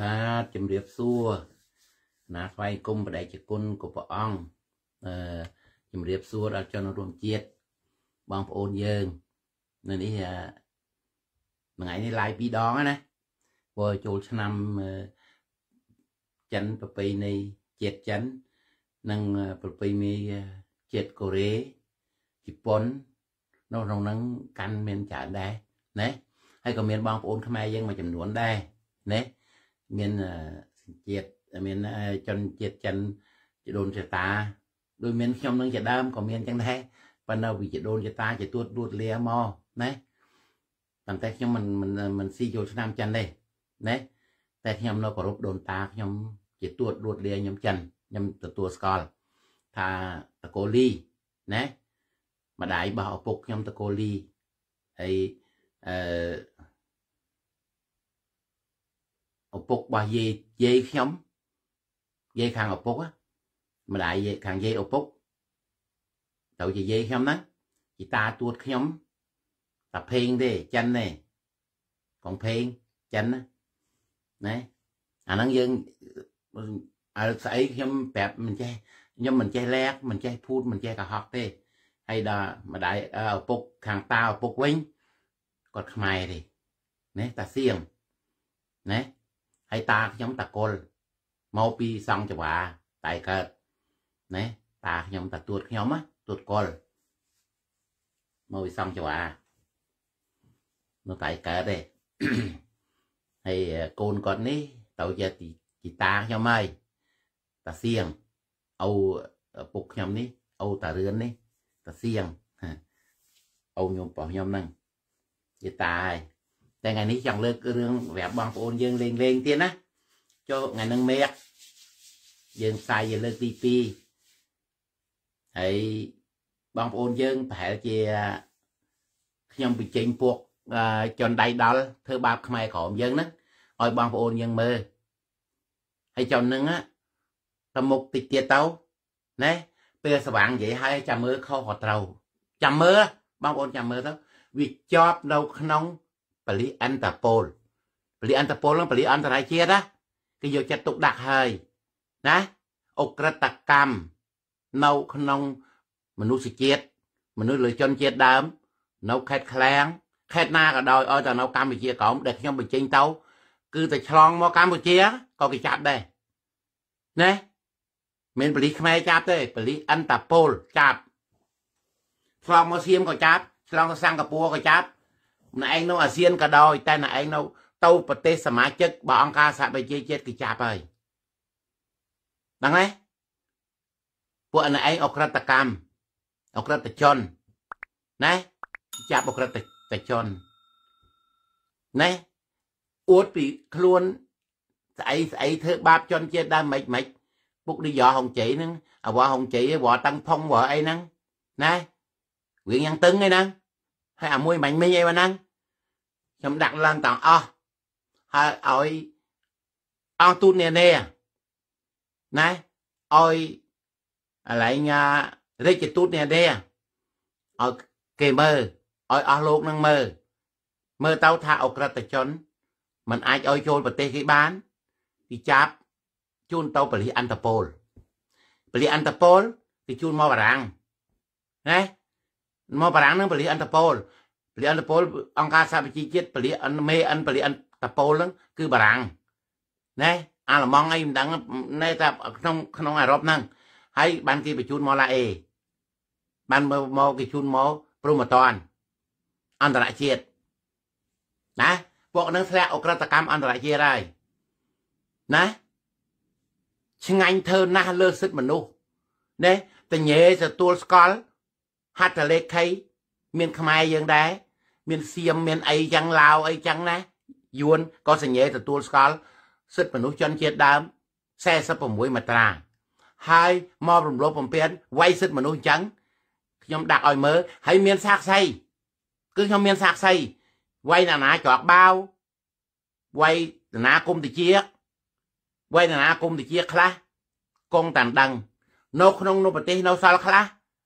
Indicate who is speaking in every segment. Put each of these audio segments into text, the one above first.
Speaker 1: បាទជំរាបសួរណាថ្វាយគុំបដិជគុណក៏ព្រះអង្គអឺជំរាបសួរដល់ជនរួមជាតិបងប្អូនយើង នៅនេះថ្ងៃនេះ live ពីរដងណាព្រោះចូលឆ្នាំចិនប្រពៃណីជាតិចិន និងប្រពៃណីជាតិកូរ៉េជប៉ុននៅក្នុងហ្នឹងកាន់មានច្រើនដែរណាហើយក៏មានបងប្អូនខ្មែរយើងមួយចំនួនដែរណាមានសញ្ជាតិមានជនជាតិចិនជាដូនជាតាដូចមានខ្ញុំនឹងជាដើមក៏មានចឹងដែរប៉ុន្តែវាជាដូនជាតាជាទួតលួតលាមកណាប៉ុន្តែខ្ញុំមិនមិនមិនស៊ីចូលឆ្នាំចិនទេណាតែខ្ញុំនៅគោរពដូនតាខ្ញុំជាទួតលួតលាខ្ញុំចិនខ្ញុំទទួលស្គាល់ថាតកូលីណាម្ដាយរបស់ឪពុកខ្ញុំតកូលីហើយអឺឪពុករបស់យាយយាយខ្ញុំយាយខាងឪពុកម្ដាយយាយខាងយាយឪពុកទៅជាយាយខ្ញុំហ្នឹងជីតាទួតខ្ញុំ តាភេងទេចិនទេកងភេងចិនណាអាហ្នឹងយើងអើស្អីខ្ញុំប្រាប់មិនចេះខ្ញុំមិនចេះលែកមិនចេះភូតមិនចេះកុហកទេហើយដល់ម្ដាយឪពុកខាងតាឪពុកវិញគាត់ខ្មែរទេណាតាសៀងណាហើយតាខ្ញុំតាកុលមកពីសង្ឃចវាតែកើតណែតាខ្ញុំតាទួតខ្ញុំណាទួតកុលមកពីសង្ឃចវានៅតែកើតទេហើយកូនគាត់នេះទៅជាទីតាខ្ញុំហើយតាសៀងអូពុកខ្ញុំនេះអូតារឿននេះតាសៀងអូខ្ញុំប៉ោះខ្ញុំហ្នឹងជាតាហើយតែថ្ងៃនេះចង់លើករឿងប្រាប់បងប្អូនយើងលេងលេងទៀតណាចូលថ្ងៃនឹងមេឃយើងផ្សាយជាលើកទី2ហើយបងប្អូនយើងប្រហែលជាខ្ញុំបញ្ចេញពួកចន់ដៃដល់ធ្វើបាប ខ្មែរក្រមយើងណាឲ្យបងប្អូនយើងមើលហើយចន់នឹងទៅមុខតិចទៀតទៅណែពេលស្វាងនិយាយហើយចាំមើលខុសក៏ត្រូវចាំមើលបងប្អូនចាំមើលទៅវាជាប់នៅក្នុងលីអន្តពលពលីអន្តពលហ្នឹងពលីអន្តរជាតិណាគេយកចិត្តទុកដាក់ ហើយណាអក្រិតកម្មនៅក្នុងមនុស្សជាតិមនុស្សលើជនជាតិដើម នៅខេត្តក្លៀងខេត្តណាក៏ដោយឲ្យតែនៅកម្ពុជាក្រោមដែលខ្ញុំបញ្ចេញទៅ គឺតែឆ្លងមកកម្ពុជាក៏គេចាប់ដែរណាមានប៉ូលីសខ្មែរចាប់ទេប៉ូលីសអន្តពលចាប់ឆ្លងមកសៀមក៏ចាប់ឆ្លងទៅសិង្ហបុរីក៏ចាប់ណែឯងនៅអាស៊ានក៏ដោយតែណែឯងនៅ ទៅប្រទេសសមាជិករបស់អង្គការសហប្រជាជាតិគេចាប់ហើយដឹងទេពួកណែឯងអក្រិតកម្មអក្រិតជនណែចាប់អក្រិតជនណែអួតពីខ្លួនស្អីស្អីធ្វើបាបជនជាតិដើមម៉េចម៉េចពុកនិយោហុងជ័យហ្នឹងអវ៉ាហុងជ័យឯវ៉ាតាំងផុងវ៉ាអីហ្នឹងណែវិញយ៉ាងតឹងឯហ្នឹងហើយអាមួយបាញ់មីអីហ្នឹងខ្ញុំដាក់ឡើងទាំងអស់ហើយឲ្យអង្គទូតនានាណាឲ្យអាឡែងរាជទូតនានាឲ្យគេមើលឲ្យអស់លោកនឹងមើលមើលទៅថាអក្រិតជនมันអាចឲ្យចូល ប្រទេសគេបានពីចាប់ជូនទៅពលិះអន្តពលពលិះអន្តពលគេជូនមកបារាំងណាមកបារាំងនឹងពលិះអន្តពលពលិះអន្តពលអង្គការសហប្រជាជាតិពលិះអន្តមេអន្តពលិះអន្តពលហ្នឹងគឺបារាំងណែអាឡម៉ង់អីមិនដឹងណែតែក្នុងក្នុងអឺរ៉ុបហ្នឹងហើយបានគេបញ្ជូនមកឡាអេបានមកមកគេជូនមកព្រមតាន់អន្តរជាតិណាពួកនឹងធ្លាក់អ ுக ្រិតកម្មអន្តរជាតិហើយណាឆ្ងាញ់ធ្វើណាស់លើសិទ្ធិមនុស្សណែតញ៉េទទួលស្គាល់ហត្ថលេខីមានខ្មែរយើងដែរមានសៀមមានអីចឹងឡាវអីចឹងណាយួនក៏សញ្ញេទទួលស្គាល់សិទ្ធិមនុស្សជនជាតិដើម46មាត្រា ហើយមករំលោភបំពានវាយសិទ្ធិមនុស្សអញ្ចឹងខ្ញុំដាក់ឲ្យមើលហើយមានសាក្សីគឺខ្ញុំមានសាក្សីវាយនរណាច្រកបាវវាយនរណាគុំតិជាវាយនរណាគុំតិជាខ្លះកងតាន់ដឹងនៅក្នុងនៅប្រទេស នៅសល់ខ្លះ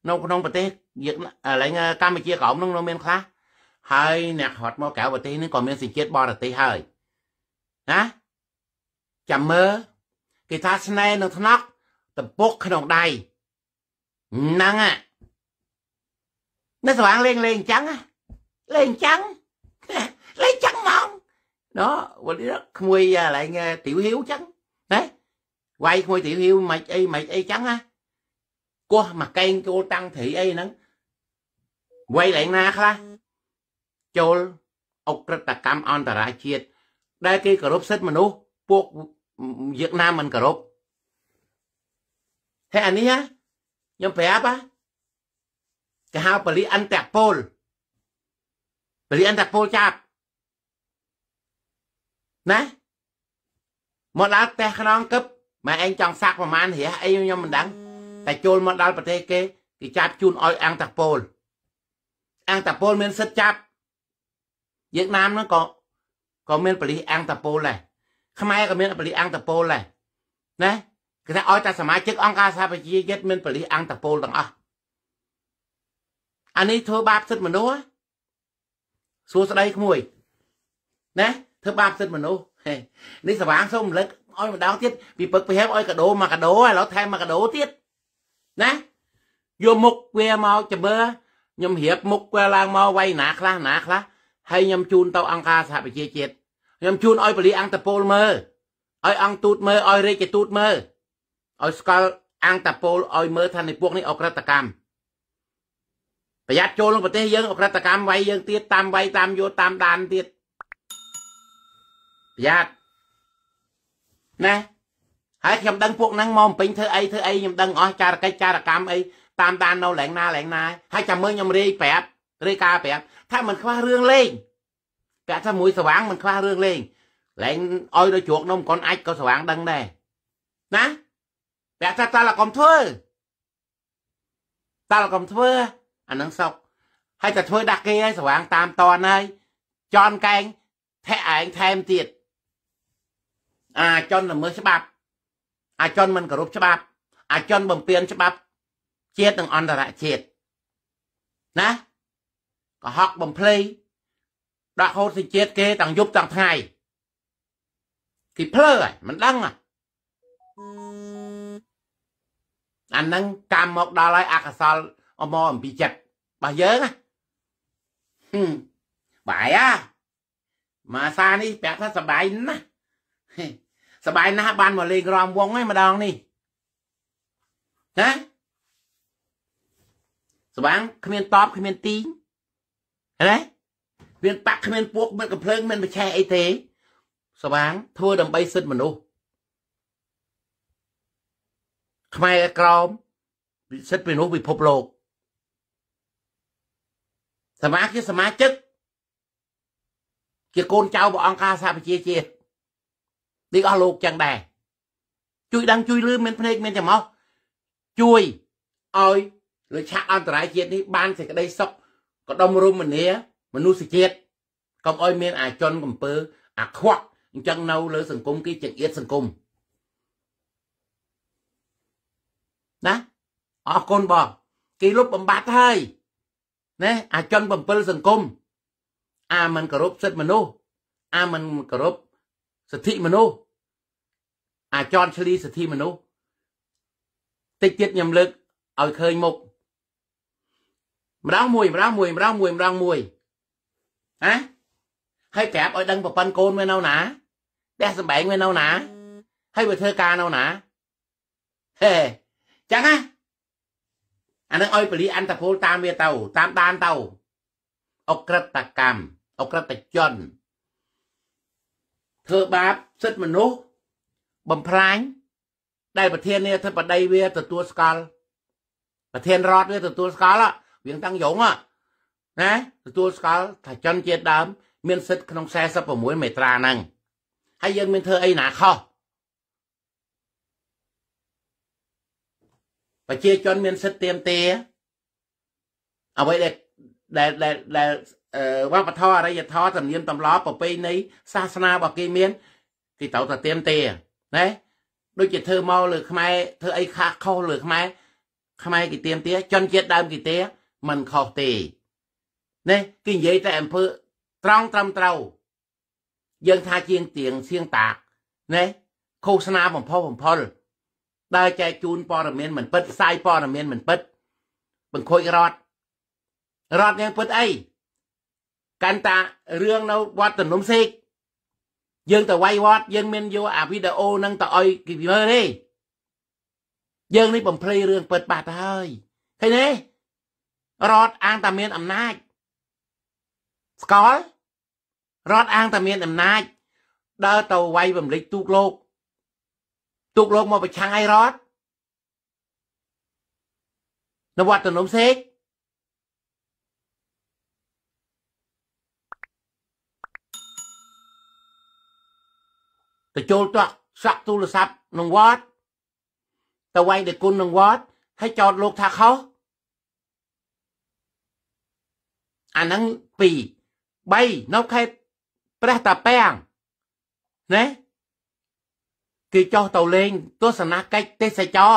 Speaker 1: នៅក្នុងប្រទេសយើងឥឡូវកម្ពុជាក្រោមនោះនៅមានខ្លះហើយអ្នកហត់មកក្រៅប្រទេសនឹងក៏មានសេចក្ដីបរទេសហើយណាចាំមើលគេថាស្នែនៅថ្នាក់តំពុកក្នុងដៃហ្នឹងណាស្វាងលេងលេងអញ្ចឹងលេងអញ្ចឹងលេងអញ្ចឹងមកណ៎វល់ក្មួយឥឡូវទីវហ៊ីវអញ្ចឹងណាវាយក្មួយទីវហ៊ីវមិនអីមិនអីអញ្ចឹងណាគោះមួយកែងចូលតាំងត្រីអីហ្នឹងវ័យឯណាខ្លះចូលអុក្រិតកម្មអន្តរជាតិដែលគេគោរពសិទ្ធិមនុស្សពួកយើងណាមិនគោរពហើយអានេះខ្ញុំប្រាប់គេហៅបលិអន្តពលបលិអន្តពលចាប់ណាមកដល់ផ្ទះខ្នងកឹបម៉ែឯងចង់សាក់ប្រហែលរះអីខ្ញុំមិនដឹង តែចូលមកដល់ប្រទេសគេគេចាប់ជូនឲ្យអង្គតពលអង្គតាពលមានសិទ្ធិចាប់វៀតណាមហ្នឹងក៏ក៏មានប៉ូលីសអង្គតាពលដែរខ្មែរក៏មានប៉ូលីសអង្គតាពលដែរណាគេថាឲ្យតែសមាជិកអង្គការសហប្រជាជាតិមានប៉ូលីសអង្គតាពលទាំងអស់អានេះធ្វើបាបសិទ្ធិមនុស្សសួរស្ដីក្មួយណាធ្វើបាបសិទ្ធិមនុស្សនេះសវាងសូមរំលឹកឲ្យម្ដងទៀតពីពឹកប្រហែលឲ្យកដោមកកដោឥឡូវថែមមកកដោទៀតណាយកមុខវាមកជំរឿខ្ញុំរៀបមុខគេឡើងមកវាយណាខ្លះណាខ្លះហើយខ្ញុំជូនទៅអង្គការសហប្រជាជាតិខ្ញុំជូនឲ្យពលិអង្គតពលមើលឲ្យអង្គទូតមើលឲ្យរាជទូតមើលឲ្យស្គាល់អង្គតពលឲ្យមើលថានៃពួកនេះអក្រិតកម្មប្រយ័ត្នចូល ក្នុងប្រទេសយើងអក្រិតកម្មវាយយើងទៀតតាមវាយតាមយោតាមដានទៀតប្រយ័ត្នណាហើយខ្ញុំដឹងពួកហ្នឹងមកពេញធ្វើអីធ្វើអីខ្ញុំដឹងអស់ចារកិច្ចចារកម្មអីតាមដាននៅឡើងណាឡើងណាហើយចាំមើលខ្ញុំរាយប្រាប់រាយការប្រាប់ថាមិនខ្វះរឿងលេងប្រាប់ថាមួយស្វាងមិនខ្វះរឿងលេងលែងឲ្យដល់ជ្រោកនំកូនអាចក៏ស្វាងដឹងដែរណាប្រាប់ថាតើកុំធ្វើតើកុំធ្វើអានឹងសោកហើយតែធ្វើដាក់គេឲ្យស្វាងតាមតនហើយចនកែងធាក់ឯងថែមទៀតអាចន់ល្មើសច្បាប់អាចន់មិនគោរពច្បាប់អាចន់បំពានច្បាប់ជាតិនិងអន្តរជាតិណាកុហកបំភ្លៃដាក់ហូតសេជាតិគេទាំងយប់ទាំងថ្ងៃគេភ្លើហើយមិនដឹងអាហ្នឹងកម្មមកដល់ហើយអកសលអមអំពីចិត្តរបស់យើងណាបាយអាម៉ាសានេះប្រាប់ថាសបាយណាស់សបាយណាស់បានមកលេងរំវងឯងម្ដងនេះណាស្វាងគ្មានតបគ្មានទីណាគ្មានបាក់គ្មានពួកគ្មានកំភ្លើងគ្មានបឆេះអីទេស្វាងធ្វើដើម្បីសិទ្ធិមនុស្សខ្មែរក្រមសិទ្ធិមនុស្សពិភពលោកសមាជាសមាជិកជាកូនចៅរបស់អង្គការសហប្រជាជាតិនេះអស់លោកចឹងដែរជួយដឹងជួយលឺមានភ្នែកមានចំអោះជួយឲ្យលើឆាកអន្តរជាតិនេះបានសេចក្តីសុខក៏ដុំរមនាមនុស្សជាតិកុំអោយមាន អាចន់កំពើអាខ្វាក់អញ្ចឹងនៅ លើសង្គមគេចង្អៀតសង្គមណាអរគុណបងគេលុបបំបត្តិហើយណាអាចន់7សង្គមអាមិនគោរពសិទ្ធិមនុស្សអាមិនគោរពសិទ្ធិមនុស្សអាចន់ឆ្លីសិទ្ធិមនុស្សតិចទៀតខ្ញុំលើកឲ្យឃើញមុខម្ដងមួយម្ដងមួយម្ដងមួយម្ដងមួយណាហើយប្រាប់ឲ្យដឹងប្រពន្ធកូនវានៅណាផ្ទះសម្បែងវានៅណាហើយវាធ្វើការនៅណាហេចឹងណាអានឹងឲ្យពលី អន្តពលតាមវាទៅតាមដានទៅអក្រិតកម្មអក្រិតជនធ្វើបាបសិទ្ធិមនុស្សបំផ្លាញដែល ប្រធានាធិបតីវាទទួលស្គាល់ប្រធានរដ្ឋវាទទួលស្គាល់វៀងតាំងយងណាទទួលស្គាល់ថាចិនជាដើម មានសិទ្ធិក្នុង46មេត្រាហ្នឹងហើយយើងមានធ្វើអីណាខុសប្រជាជនមានសិទ្ធិទៀមទាអ្វីដែលដែលដែលវប្បធម៌អរិយធម៌ទំនៀមទម្លាប់ប្រពៃណីសាសនារបស់គេមានគេត្រូវតែទៀមទាណាដូចជាធ្វើមកលើខ្មែរធ្វើអីខុសលើខ្មែរខ្មែរគេទៀមទាជនជាតិដើមគេទៀមមិនខុសទេនេះគឺនិយាយតែអំពើត្រង់ត្រឹមត្រូវយើងថាជាងទៀងសៀងតាកណែឃោសនាបំផុសបំផុលដែលចែកជូនព័ត៌មានមិនពិតផ្សាយព័ត៌មានមិនពិតបង្ខូចរដ្ឋរដ្ឋយើងពិតអីកាន់តារឿងនៅវត្តទំនុំសេកយើងទៅវាយវត្តយើងមានយកអាវីដេអូនឹងទៅអុយគេមើលទេយើងនេះបំភ្លៃរឿងពិតបាត់ហើយឃើញទេរដ្ឋអាងតែមានអំណាចស្គាល់រដ្ឋអាងតែមានអំណាច ដើរទៅវាយបំលេចទូកលោក ទូកលោកមកប្រឆាំងអីរដ្ឋនៅវត្តនំសេកទៅចូលតក់សាក់ទូរស័ព្ទក្នុងវត្តទៅវាយតែគុណក្នុងវត្តហើយចោតលោកថាខុសអាហ្នឹង2 3នៅខេត្តព្រះតាពាំងណាគេចោះទៅលេងទស្សនកិច្ចទេសចរ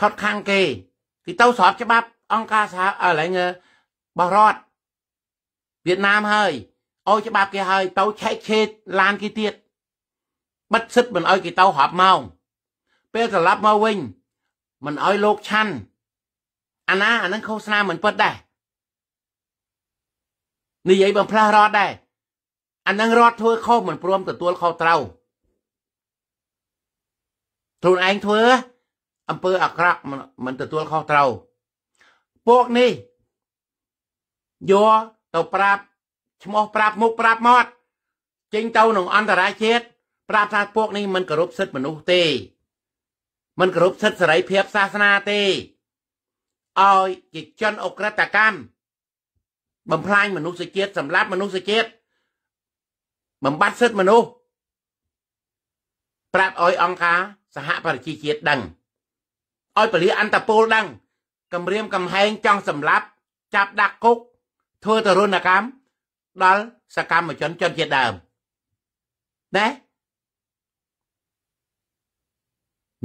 Speaker 1: ខត់ខាំងគេគេទៅស្របច្បាប់អង្គការសហអលែងបោះរត់វៀតណាមហើយអោច្បាប់គេហើយទៅឆែកឆេតឡានគេទៀតបិទសិទ្ធមិនអោយគេទៅរាប់ម៉ោងពេលត្រឡប់មកវិញមិនអោយលោកឆាន់អាណាអានឹងឃោសនាមិនពិតដែរនិយាយបំផ្លាស់រដ្ឋដែរអានឹងរដ្ឋធ្វើខុសមិនព្រមទទួលខុសត្រូវខ្លួនឯងធ្វើអំពើអាក្រក់មិនទទួលខុសត្រូវពួកនេះយកទៅប្រាប់ឈ្មោះប្រាប់មុខប្រាប់មាត់ចេញទៅក្នុង អន្តរជាតិប្រាប់ថាពួកនេះមិនគោរពសិទ្ធិមនុស្សទេ មិនគោរពសិទ្ធិសេរីភាពសាសនាទេឲ្យជាជនអក្រិតកម្មបំផ្លាញមនុស្សជាតិសម្លាប់មនុស្សជាតិបំបត្តិសិទ្ធិមនុស្សប្រាប់ឲ្យអង្គការសហប្រជាជាតិដឹងឲ្យពលាអន្តពលដឹងគម្រាមកំហែងចង់សម្លាប់ ចាប់ដាក់គុកធ្វើទរណកម្មដល់សកម្មជនជនជាតិដើមណា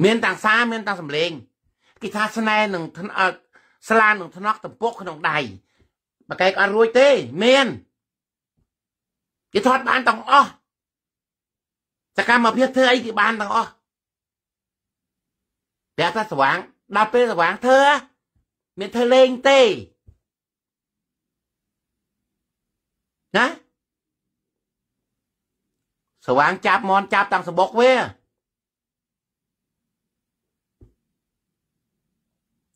Speaker 1: មានទាំងសារមានទាំងសម្លេងគេថាស្នែនឹងស្លានឹងថ្នាក់តំពុក ក្នុងដៃមកកែកអត់រួចទេមានគេថតបានទាំងអស់សកម្មភាពធ្វើអីគេបានទាំងអស់តែថាស្វាងដល់ពេលស្វាងធ្វើមានធ្វើលេងទេណាស្វាងចាប់មន់ចាប់តាំងសបុកវា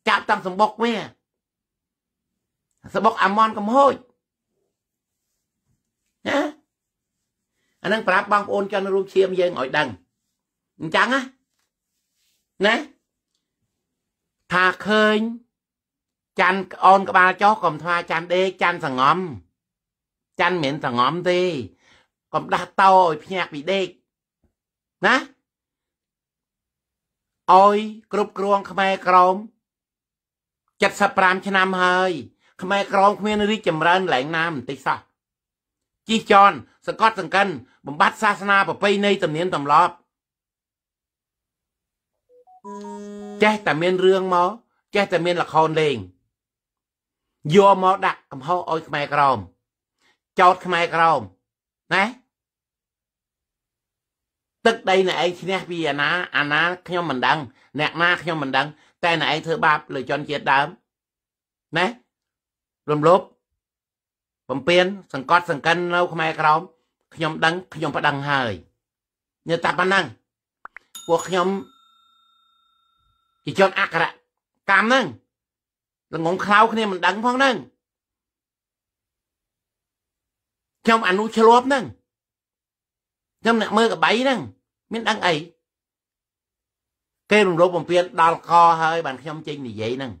Speaker 1: ចាប់តាំងសបុកវាសបុកអាម៉ន់កំហូចណាអានឹង ប្រាប់បងប្អូនជនរួមឈាមយើងឲ្យដឹងអញ្ចឹងណាណាថាឃើញច័ន្ទក្អូនក្បាលចុះកុំថាច័ន្ទដេកច័ន្ទសងំច័ន្ទមិនសងំទេកុំដាស់តោឲ្យភ្ញាក់ពីដេកណាឲ្យគ្រប់គ្រងខ្មែរក្រម75ឆ្នាំហើយខ្មែរក្រមគ្មានរីកចម្រើនកន្លែងណាបន្តិចសោះជីចនសង្កត់ សង្កិនបំបត្តិសាសនាប្រពៃណីទំនៀមទម្លាប់ចេះតែមានរឿងមកចេះតែមានលខោនលេងយកមកដាក់កំហុសឲ្យខ្មែរក្រមចោតខ្មែរក្រមណាទឹកដីអ្នកឯងឈ្នះពីអាណាអាណាខ្ញុំមិនដឹងអ្នកណាខ្ញុំមិនដឹង តែអ្នកឯងធ្វើបាបលើជនជាតិដើមណាលំលោភបំពេញសង្កត់សង្កិននៅខ្មែរក្រោមខ្ញុំដឹងខ្ញុំប្តឹងហើយនេះតែប៉ុណ្ណឹងពួកខ្ញុំជាជនអក្រកម្មហ្នឹងល្ងងខ្លៅគ្នាមិនដឹងផងហ្នឹងខ្ញុំអនុឆ្លប់ហ្នឹងខ្ញុំអ្នកមើលកបៃហ្នឹងមានដឹងអីគេរំលោភបំពានដល់កហើយបានខ្ញុំចេញនិយាយហ្នឹង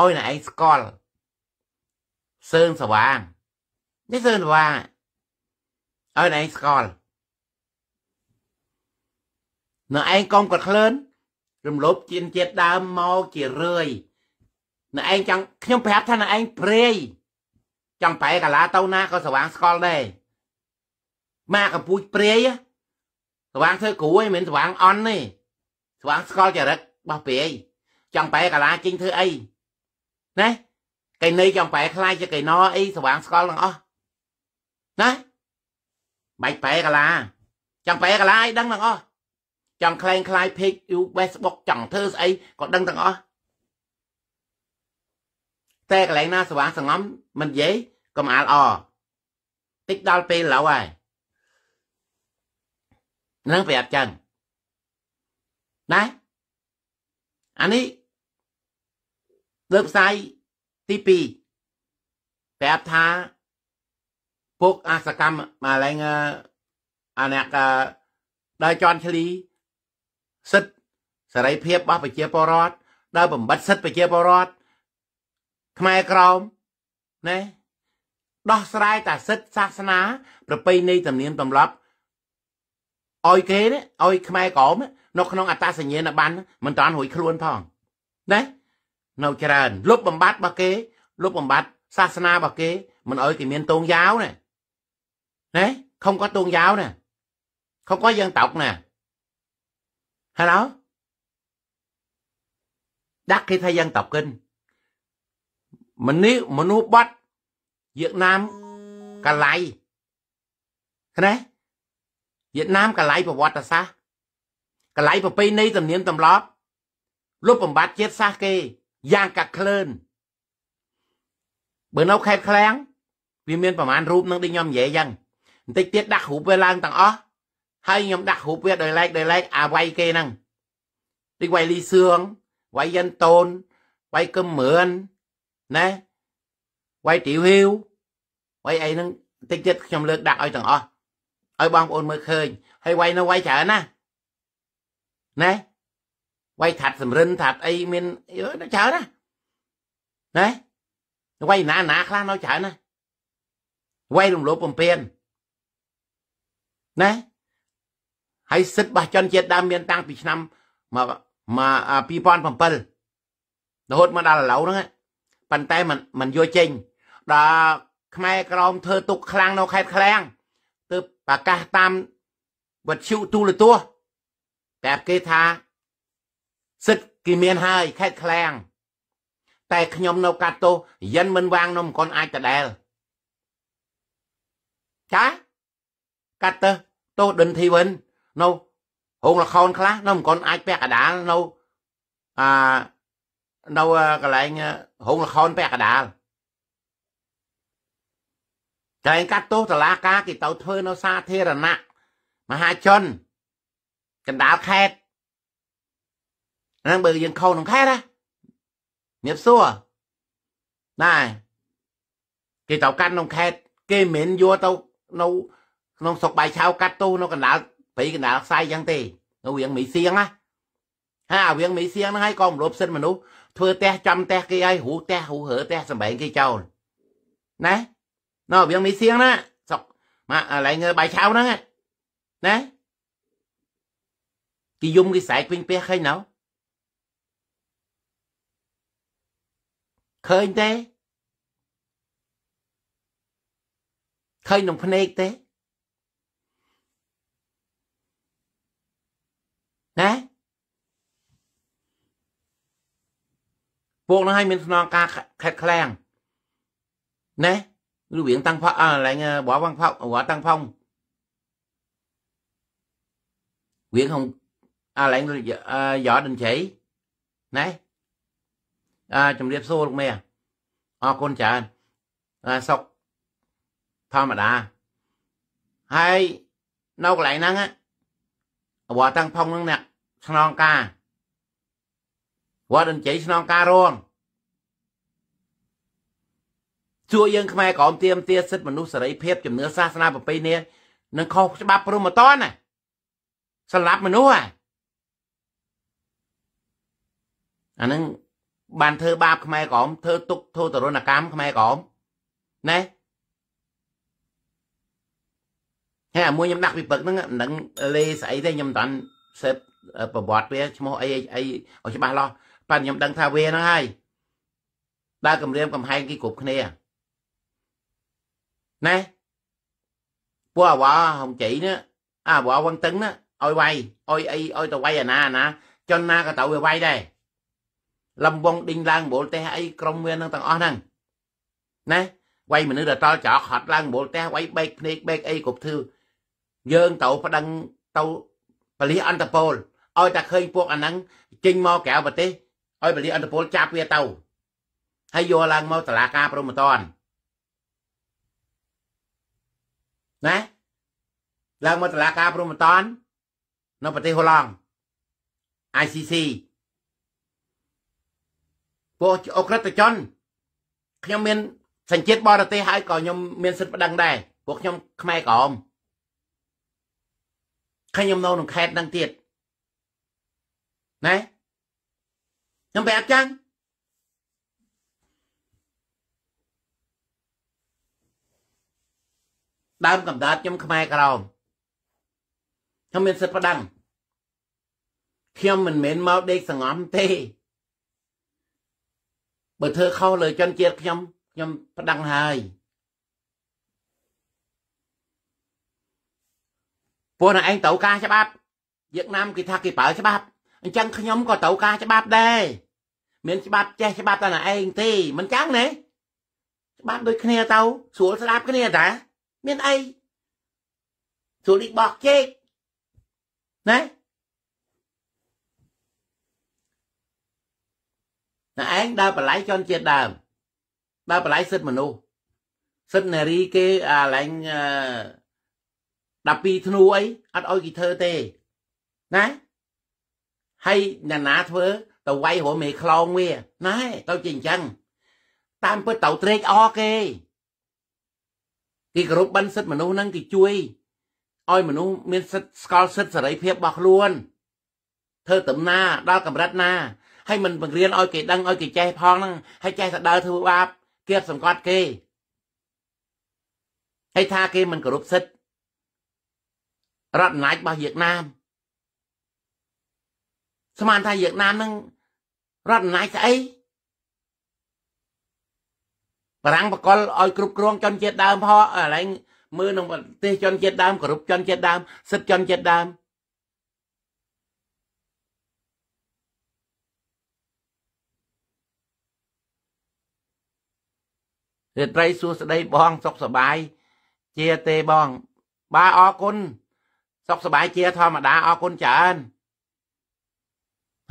Speaker 1: ឲ្យនែឯងស្គាល់សើងសវាងនេះសើងសវាងឲ្យឯងស្គាល់នៅឯងកុំក៏ក្លឿនរំលោភជាតិជាតិដើមមកជារឿយនៅឯងចង់ខ្ញុំប្រាប់ថានៅឯងព្រេយចង់ប្រែកាលាទៅណាក៏សវាងស្គាល់ដែរម៉ាកពូចព្រេយសវាងធ្វើគ្រូឯងមិនសវាងអន់ទេសវាងស្គាល់ចរិតរបស់ព្រេយចង់ប្រែកាលាជិញធ្វើអីណាកៃណីចង់ប្រែខ្លាយជាកៃណអីស្វាងស្កល់ទាំងអស់ណាបាច់ប្រែកាឡាចង់ប្រែកាឡាឲ្យដឹងទាំងអស់ចង់ខ្លែងខ្លាយ page you Facebook ចង់ធ្វើស្អីក៏ដឹងទាំងអស់តែកន្លែងណាស្វាងសងំមិននិយាយកុំអាលអតិចដល់ពេលឡូវហើយនឹងប្រាប់ចឹងណាអានេះលើផ្សាយទី2ប្រាប់ថាពួកអាសកម្មម៉ាឡែងអាអ្នកដែលជន់ឈ្លី សិទ្ធសេរីភាពរបស់ប្រជាពលរដ្ឋដែលបំបត្តិសិទ្ធិប្រជាពលរដ្ឋខ្មែរក្រមណែដោះស្រាយតាសិទ្ធិសាសនាប្រពៃណីទំនៀមទម្លាប់ឲ្យគេឲ្យខ្មែរក្រមនៅក្នុងអត្តសញ្ញាណប័ណ្ណមិនតាន់រួចខ្លួនផងណែនៅច្រើនលុបបំបត្តិរបស់គេលុបបំបត្តិសាសនារបស់គេមិនអោយគេមានតងយ៉ាវណាណែខំគាត់តងយ៉ាវណាខំគាត់យើងតោកណាហើយដល់ដាក់គេថាយើងតោកគិនមនុស្សមនុស្សបាត់វៀតណាមកលៃណាវៀតណាមកលៃប្រវត្តិសាស្ត្រកលៃប្រពៃណីទំនៀមទម្លាប់លុបបំបត្តិជាតិសាសន៍គេយ៉ាងកាក្លើនបើនៅខេត្តឃ្លាំងវាមានប្រហែលរូបនឹងដូចខ្ញុំនិយាយអញ្ចឹងបន្តិចទៀតដាក់រូបវាឡើងទាំងអស់ហើយខ្ញុំដាក់រូបវាដោយឡែកដោយឡែកអាវ័យគេហ្នឹងដូចវ័យលីសឿងវ័យយិនតូនវ័យកឹមមឿនណាវ័យទីវហ៊ីវវ័យអីហ្នឹងបន្តិចទៀតខ្ញុំលើកដាក់ឲ្យទាំងអស់ឲ្យបងប្អូនមើលឃើញហើយវ័យនៅវ័យច្រើនណាណាវាយថាត់សម្រិនថាត់អីមាននៅច្រើនណាណែវាយណាណាខ្លះនៅច្រើនណាវាយរំលោភបំពានណាហើយសិទ្ធិរបស់ជនជាតិដើមមានតាំងពីឆ្នាំមកមក2007រហូតមកដល់ឥឡូវហ្នឹងប៉ុន្តែมันมันយកចេញដល់ខ្មែរក្រមធ្វើទុកខ្លាំងនៅខេត្តឃ្លាំងទើបប្រកាសតាមវត្ថុទូលទស្សន៍តែគេថាសិទ្ធគេមាន ហើយខេតខ្លាំងតែខ្ញុំនៅកាត់ទោសយិនមិនវាង នំកូនអាចដដែលចាកាត់ទៅទោសដិនធីវិន នៅរោងល្ខោនខ្លះនៅមិនគាត់អាចពាក់កដាលនៅអានៅកន្លែងរោងល្ខោនពាក់កដាលតែកាត់ទោសតឡាការគេទៅធ្វើនៅសាធារណៈមហាជនកណ្ដាលខេត្តហ្នឹងបើយើងខុសក្នុងខេត្តណាញៀបសួរណែគេទៅកាត់ក្នុងខេត្តគេមិនមែនយកទៅនៅក្នុងស្រុកបាយឆៅកាត់ទូនៅកណ្ដាលព្រៃកណ្ដាលខ្សែអញ្ចឹងទេនៅរៀងមីសៀងណាហើយអារៀងមីសៀងហ្នឹងឯងក៏រំលោភសិទ្ធិមនុស្សធ្វើផ្ទះចំផ្ទះគេឲ្យរូផ្ទះរូរើផ្ទះសម្បែងគេចោលណានៅរៀងមីសៀងណាស្រុកមកកន្លែងបាយឆៅហ្នឹងណាគេយំគេស្រែកពេញផ្ទះឃើញណោឃើញទេឃើញក្នុងភ្នែកទេណាពួកនោះឲ្យមានស្នងការខិតខ្លាំងណាឬរៀងតាំងផអឡែងបបវងផវតាំងផងរៀងក្នុងអាឡែងយ៉ដិនជ័យណាអាជំរាបសួរលោកមេអរគុណច្រើនអាសុកធម្មតា ហើយនៅកន្លែងហ្នឹងវត្តតាំងផុងហ្នឹងអ្នកស្នងការវត្តអញ្ជ័យស្នងការរងជួយយើងខ្មែរក្រមទៀមទាសិទ្ធិមនុស្សសេរីភាពជំនឿសាសនាប្រពៃណីនឹងខុសច្បាប់ព្រមតនណាសម្រាប់មនុស្សអាហ្នឹងបានធ្វើបាបខ្មែរក្រមធ្វើទុកធ្វើទរណកម្មខ្មែរក្រមណែហើយអាមួយខ្ញុំដាក់ពីពឹកហ្នឹងមិនដឹងលេស្អីទេខ្ញុំមិនតាន់សេបប្រវត្តិវាឈ្មោះអីអីឲ្យច្បាស់លាស់ប៉ិនខ្ញុំដឹងថាវាហ្នឹងហើយដើរគម្រាមកំហែងគេគ្រប់គ្នាណែពួកអាវ៉ាហុងចៃណាអាវ៉ាវឹងតឹងណាឲ្យវាយឲ្យអីឲ្យទៅវាយអាណាអាណា chân na cả tàu về bay đây លំវងឌីងឡើងមូលទេសអីក្រុមវានឹងទាំងអស់ហ្នឹងណាវាយមនុស្សដល់តល់ច្រកហត់ឡើងមូលទេសវាយបែកភ្នែកបែកអីគ្រប់ធ្វើយើងទៅប្តឹងទៅបលិះអន្តពលឲ្យតែឃើញពួកអាហ្នឹងចេញមកក្រៅប្រទេសឲ្យបលិះអន្តពលចាប់វាទៅហើយយកឡើងមកតឡាការព្រមតនណាឡើងមកតឡាការព្រមតននៅប្រទេសហូឡង់ ICC ពោះអក្រិតជនខ្ញុំមានសញ្ជាតិបរទេសហើយក៏ខ្ញុំមានសិទ្ធិប្តឹងដែរព្រោះខ្ញុំខ្មែរក្រមខ្ញុំនៅក្នុងខេត្តហ្នឹងទៀតណែខ្ញុំប្រាប់ចឹងដើមកំដើតខ្ញុំខ្មែរក្រមខ្ញុំមានសិទ្ធិប្តឹងខ្ញុំមិនមែនមកដេកសងំទេបើធ្វើខុសលើជនជាតិខ្ញុំខ្ញុំប្តឹងហើយពួកណែឯងត្រូវការច្បាប់វៀតណាមគេថាគេប្រើច្បាប់អញ្ចឹងខ្ញុំក៏ត្រូវការច្បាប់ដែរមានច្បាប់ ចេះច្បាប់តែណែឯងទេមិនចឹងណែច្បាប់ដូចគ្នាទៅស្រួលស្ដាប់គ្នាតាមានអីស្រួលលីបោះជែកណែតែឯងដើរបល័យជនជាតិដើមដើរបល័យសិទ្ធិមនុស្សសិទ្ធិនារីគេអាឡែង12ធ្នូអីអត់ឲ្យគេធ្វើទេណាហើយអ្នកណាធ្វើទៅវាយរមេខ្លោងវាណែទៅជាអញ្ចឹងតាមពិតទៅត្រេកអរគេគេគោរពបិណ្ឌសិទ្ធិមនុស្សហ្នឹងគេជួយឲ្យមនុស្សមានសិទ្ធិស្គាល់សិទ្ធិសេរីភាពរបស់ខ្លួនធ្វើដំណើរដល់កម្រិតណាហើយមិនបង្រៀនឲ្យគេដឹងឲ្យគេចេះផងហ្នឹងហើយចេះតែដើរធ្វើបាបគៀបសង្កត់គេហើយថាគេមិនគោរពសិទ្ធិរដ្ឋអំណាចរបស់វៀតណាមស្មានថាវៀតណាមហ្នឹងរដ្ឋអំណាចស្អីបារាំងបកលឲ្យគ្រប់គ្រងជនជាតិដើមផងឥឡូវមើលនឹងប្រទេសជនជាតិដើមគ្រប់ជនជាតិដើមសិទ្ធិជនជាតិដើមរាត្រីសួស្តីបង សុខសប្បាយជាទេបងបាទអរគុណសុខសប្បាយជាធម្មតាអរគុណច្រើន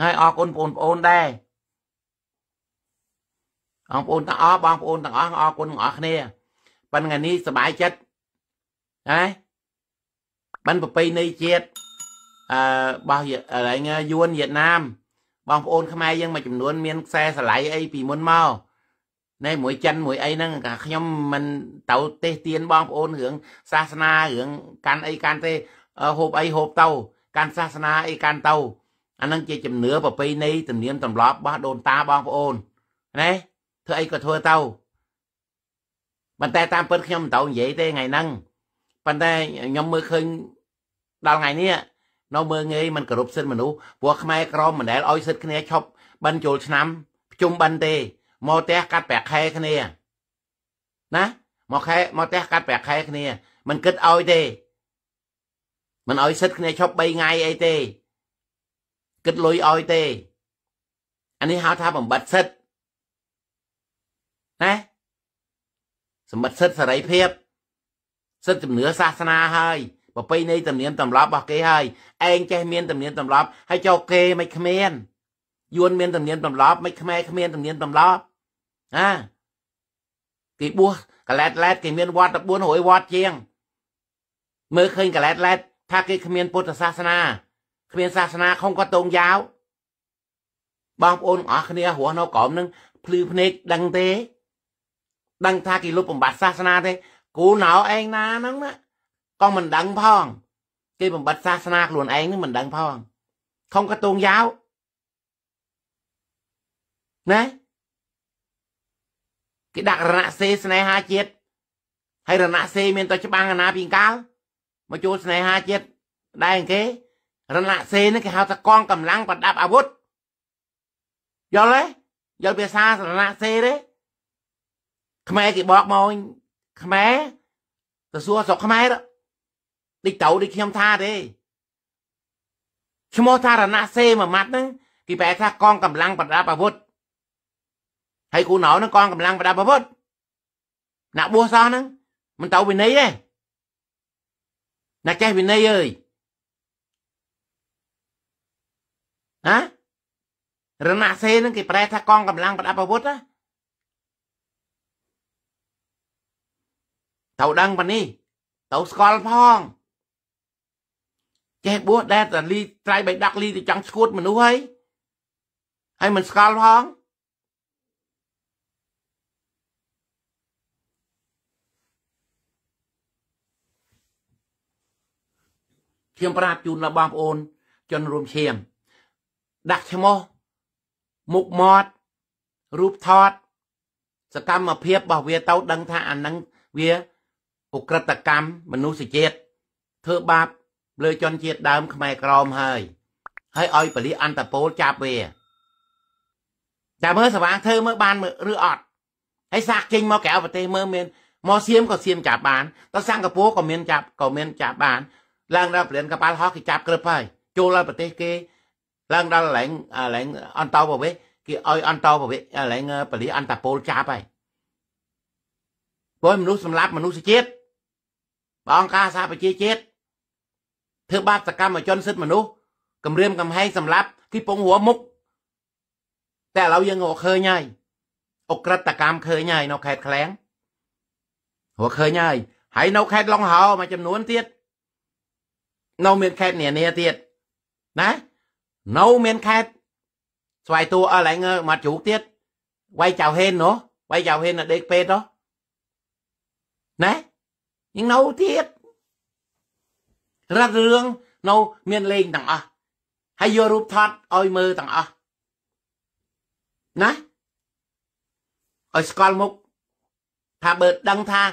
Speaker 1: ហើយអរគុណបងប្អូនដែរបងប្អូនទាំងអស់បងប្អូនទាំងអស់អរគុណទាំងអស់គ្នាប៉ិនថ្ងៃនេះសប្បាយចិត្តណាបិណ្ឌប្រពៃណីជាតិអឺបោះរែងយួនវៀតណាម បងប្អូនខ្មែរយើងមួយចំនួន មានខ្សែស្រឡៃអីពីមុនមកណែមួយចិនមួយអីហ្នឹងខ្ញុំមិនទៅទេសទៀនបងប្អូនរឿងសាសនារឿងកាន់អីកាន់ទេហូបអីហូបទៅកាន់សាសនាអីកាន់ទៅអាហ្នឹងជាជំនឿប្រពៃណីទំនៀមទម្លាប់របស់ដូនតាបងប្អូនណែធ្វើអីក៏ធ្វើទៅប៉ុន្តែតាមពិតខ្ញុំមិនទៅនិយាយទេថ្ងៃហ្នឹងប៉ុន្តែខ្ញុំមើលឃើញដល់ថ្ងៃនេះនៅមើលងាយមិនគោរពសិទ្ធិមនុស្សព្រោះខ្មែរក្រមមិនដែលឲ្យសិទ្ធិគ្នាឈប់បិណ្ឌចូលឆ្នាំជុំបិណ្ឌទេមកផ្ទះកាត់ប្រាក់ខែគ្នាណាមកខែមកផ្ទះកាត់ប្រាក់ខែគ្នាមិនគិតឲ្យទេមិនឲ្យសិតគ្នាឈប់3ថ្ងៃអីទេគិតលុយឲ្យទេអានេះហៅថាបំបត្តិសិទ្ធណាសម្បត្តិសិទ្ធសេរីភាព សិទ្ធជំនឿសាសនាហើយប្រពៃណីទំនៀមទម្លាប់របស់គេហើយឯងចេះមានទំនៀមទម្លាប់ ហើយចោគេមិនគ្មានយួនមានទំនៀមទម្លាប់មិនខ្មែរគ្មានទំនៀមទម្លាប់ណាគេបួសកឡែតឡែតគេមានវត្ត1400វត្តជាងមើលឃើញកឡែតឡែត ថាគេគ្មានពុទ្ធសាសនាគ្មានសាសនាខុងក៏តងយ៉ាវបងប្អូនទាំងអស់គ្នារស់នៅក្រោមនឹងភ្លឺភ្នែកដឹងទេដឹងថាគេលុបបំបត្តិសាសនាទេ គូណៅឯងណាហ្នឹងណាក៏មិនដឹងផងគេបំបត្តិសាសនាខ្លួនឯងនឹងមិនដឹងផងខុងក៏តងយ៉ាវណែគេដាក់រណសេស្នេហាជាតិហើយរណសេមានតែច្បាំងអាណាពីកាលមកចូលស្នេហាជាតិដែរគេ រណសេនេះគេហៅថាកងកម្លាំងប្រដាប់អាវុធយល់ទេយល់ភាសាររណសេទេខ្មែរគេបកមកខ្មែរទៅសួរស្រុកខ្មែរតិចតៅដូចខ្ញុំថាទេឈ្មោះថារណសេមួយម៉ាត់ហ្នឹងគេប្រែថាកងកម្លាំងប្រដាប់អាវុធហើយគ្រូណោហ្នឹងកងកម្លាំងប្រដាប់ប្រពុតអ្នកបួសសោះហ្នឹងមិនទៅវិន័យទេអ្នកចេះវិន័យអើយណារណសេនហ្នឹងគេប្រែថាកងកម្លាំងប្រដាប់អាវុធណាទៅដឹងប៉ានេះទៅស្គាល់ផងចេះបួសដែលតលីត្រៃបៃដាក់លីទៅចង់ឈួតមនុស្សហើយហើយមិនស្គាល់ផងខ្ញុំប្រាប់ជូនដល់បងប្អូនជនរួមឈាមដាក់ឈ្មោះមុខមាត់រូបថតសកម្មភាពរបស់វាទៅដឹងថាអានឹងវាអក្រិតកម្មមនុស្សជាតិធ្វើបាប លើជនជាតិដើមខ្មែរក្រមហើយ ហើយឲ្យពលិអន្តពលចាប់វាតែមើលសវាងធ្វើមើលបានឬអត់ហើយសាកចេញមកក្រៅប្រទេសមើលមានមកសៀមក៏សៀមចាប់បានទៅសិង្ហបុរីក៏មានចាប់ក៏មានចាប់បានឡើងដល់ប្រលានកប៉ាល់ហោះគេចាប់ក្រឹបហើយចូលដល់ប្រទេសគេឡើងដល់កន្លែងកន្លែងអន្តោប្រវេសគេឲ្យអន្តោប្រវេសកន្លែងពលាអន្តពលចាប់ហើយព្រោះមនុស្សសម្លាប់មនុស្សជាតិបងអង្គការសហប្រជាជាតិធ្វើបាបសកម្មជនសិទ្ធិមនុស្សគម្រាមកំហែងសម្លាប់គេពងហួមុខតែឥឡូវយើងរកឃើញហើយអក្រិតកម្មឃើញហើយនៅខេត្តក្លែងរកឃើញហើយហើយនៅខេត្តឡុងហោមួយចំនួនទៀតនៅមានខេតនានាទៀតណានៅមានខេតស្វាយតួអល់ឯងមកជ្រូកទៀតវាយចៅហេននោះវាយចៅហេននៅដេកពេទ្យនោះណាយើងនៅទៀតរត់រឿងនៅមានលេងទាំងអស់ហើយយករូបថតឲ្យមើលទាំងអស់ណាឲ្យស្គាល់មុខថាបើដឹងថា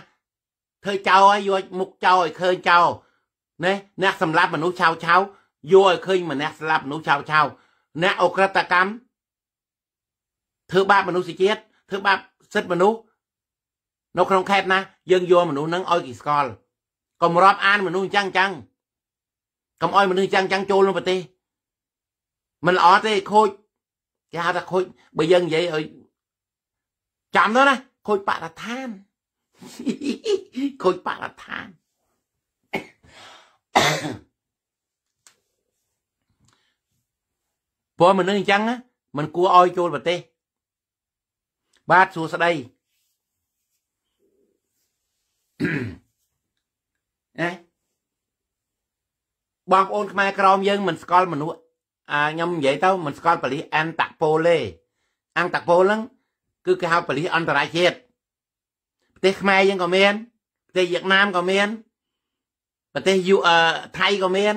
Speaker 1: ធ្វើចោលហើយយកមុខចោលឲ្យឃើញចោលណែអ្នកសម្លាប់មនុស្សឆៅឆៅយល់ឲ្យឃើញម្នាក់ស្លាប់មនុស្សឆៅឆៅអ្នកអ ுக ្រិតកម្មធ្វើបាបមនុស្សជាតិធ្វើបាបសិទ្ធិមនុស្សនៅក្នុងខេត្តណាយើងយកមនុស្សហ្នឹងឲ្យគេស្គាល់កុំរាប់អានមនុស្សអញ្ចឹងអញ្ចឹងកុំឲ្យមនុស្សអញ្ចឹងអញ្ចឹងចូលក្នុងប្រទេសមិនល្អទេខូចគេហៅថាខូចបើយើងនិយាយឲ្យចាំទៅណាខូចបរិស្ថានខូចបរិស្ថានព្រោះមនុស្សអញ្ចឹងมันគួរឲ្យចូលប្រទេស បាទសួស្តីអេបងប្អូនខ្មែរក្រមយើងមិនស្គាល់មនុស្ស អាខ្ញុំនិយាយទៅមិនស្គាល់បលិសអន្តពូលទេអន្តពូលហ្នឹងគឺគេហៅបលិសអន្តរជាតិប្រទេសខ្មែរយើងក៏មានប្រទេសវៀតណាមក៏មានប្រទេសយូថៃក៏មាន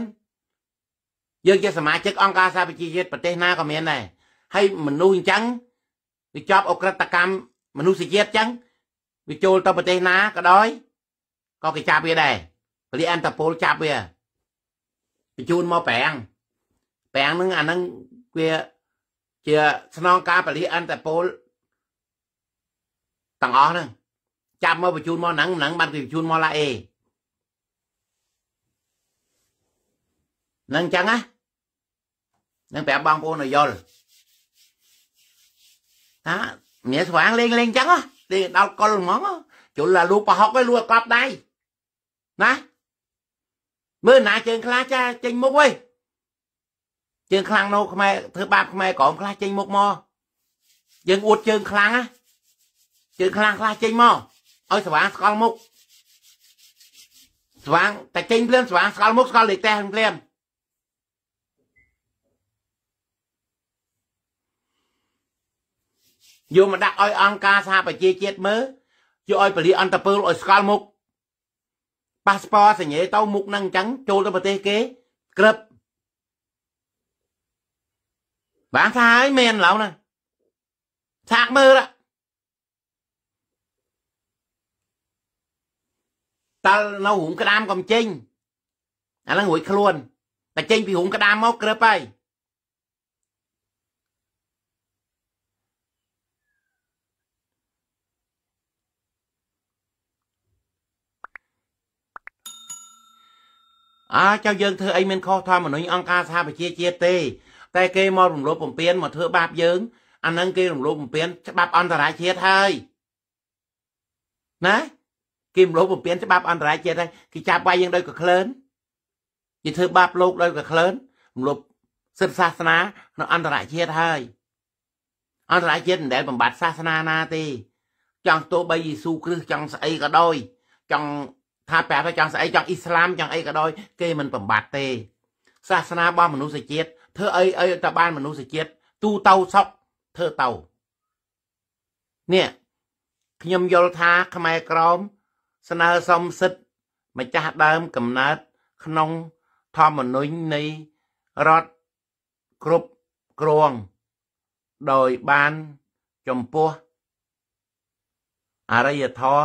Speaker 1: យើងជាសមាជិកអង្គការសហប្រជាជាតិប្រទេស ណាក៏មានដែរហើយមនុស្សអញ្ចឹងវាជាប់អក្រិតកម្មមនុស្សជាតិអញ្ចឹងវាចូលទៅប្រទេសណាក៏ដោយក៏គេចាប់វាដែរពលិអន្តពលចាប់វាបញ្ជូនមកប្រាំងប្រាំងហ្នឹងអាហ្នឹងវាជាស្នងការពលិអន្តពលទាំងអស់ហ្នឹងចាប់មកបញ្ជូនមកហ្នឹងហ្នឹងបានគេបញ្ជូនមកឡាអេនឹងអញ្ចឹងណានឹងប្រាប់បងប្អូនឲ្យយល់ថាមានស្វាងលេងលេងអញ្ចឹងលេងដល់កុលហ្មងជុលឡាលូប្រហុកឲ្យលួកប់ដៃណាមើលណាជើងខ្លះចាចេញមុខវិញជើងខ្លាំងនោះខ្មែរធ្វើបាបខ្មែរក្រមខ្លះចេញមុខមកយើងអួតជើងខ្លាំងណាជើងខ្លាំងខ្លះចេញមកឲ្យស្វាងស្កល់មុខស្វាងតែចេញភ្លាមស្វាងស្កល់មុខស្កល់លេខតែភ្លាមយកមកដាក់ឲ្យអង្គការសហប្រជាជាតិមើលយកឲ្យពលិអន្តពលឲ្យស្កល់មុខប៉ាសពតសញ្ញេទៅមុខហ្នឹងអញ្ចឹងចូលទៅប្រទេសគេក្រឹបបានថាហើយមែនឡៅណាឆាកមើលតើនៅហុំក្តាមកំចេញអាហ្នឹងរួចខ្លួនតែចេញពីហុំក្តាមមកក្រឹបហើយអាចៅយើងធ្វើអីមានខុសធម្មនុញ្ញអង្គការសហប្រជាជាតិទេតែគេមករំលោភបំពានមកធ្វើបាបយើងអានឹងគេរំលោភបំពានច្បាប់ អន្តរជាតិហើយណាគេរំលោភបំពានច្បាប់អន្តរជាតិហើយគេចាប់វាយយើងដោយកក្លឿនគេធ្វើបាបលោកដោយកក្លឿនរំលោភសិទ្ធិសាសនាក្នុងអន្តរជាតិហើយអន្តរជាតិមិនដែលបំបត្តិសាសនាណាទេ ចង់ទោះបីយេស៊ូគ្រីស្ទចង់ស្អីក៏ដោយចង់ថាប្រាប់ថាចង់ស្អីចង់អ៊ីស្លាមចង់អីក៏ដោយគេមិនបំបត្តិទេសាសនារបស់មនុស្សជាតិធ្វើអីអីតបានមនុស្សជាតិទូទៅសក់ធ្វើទៅនេះខ្ញុំយល់ថាខ្មែរក្រម ស្នើសុំសិទ្ធិម្ចាស់ដើមកំណើតក្នុងធម្មនុញ្ញនៃរដ្ឋគ្រប់គ្រងដោយបានចំពោះអរិយធម៌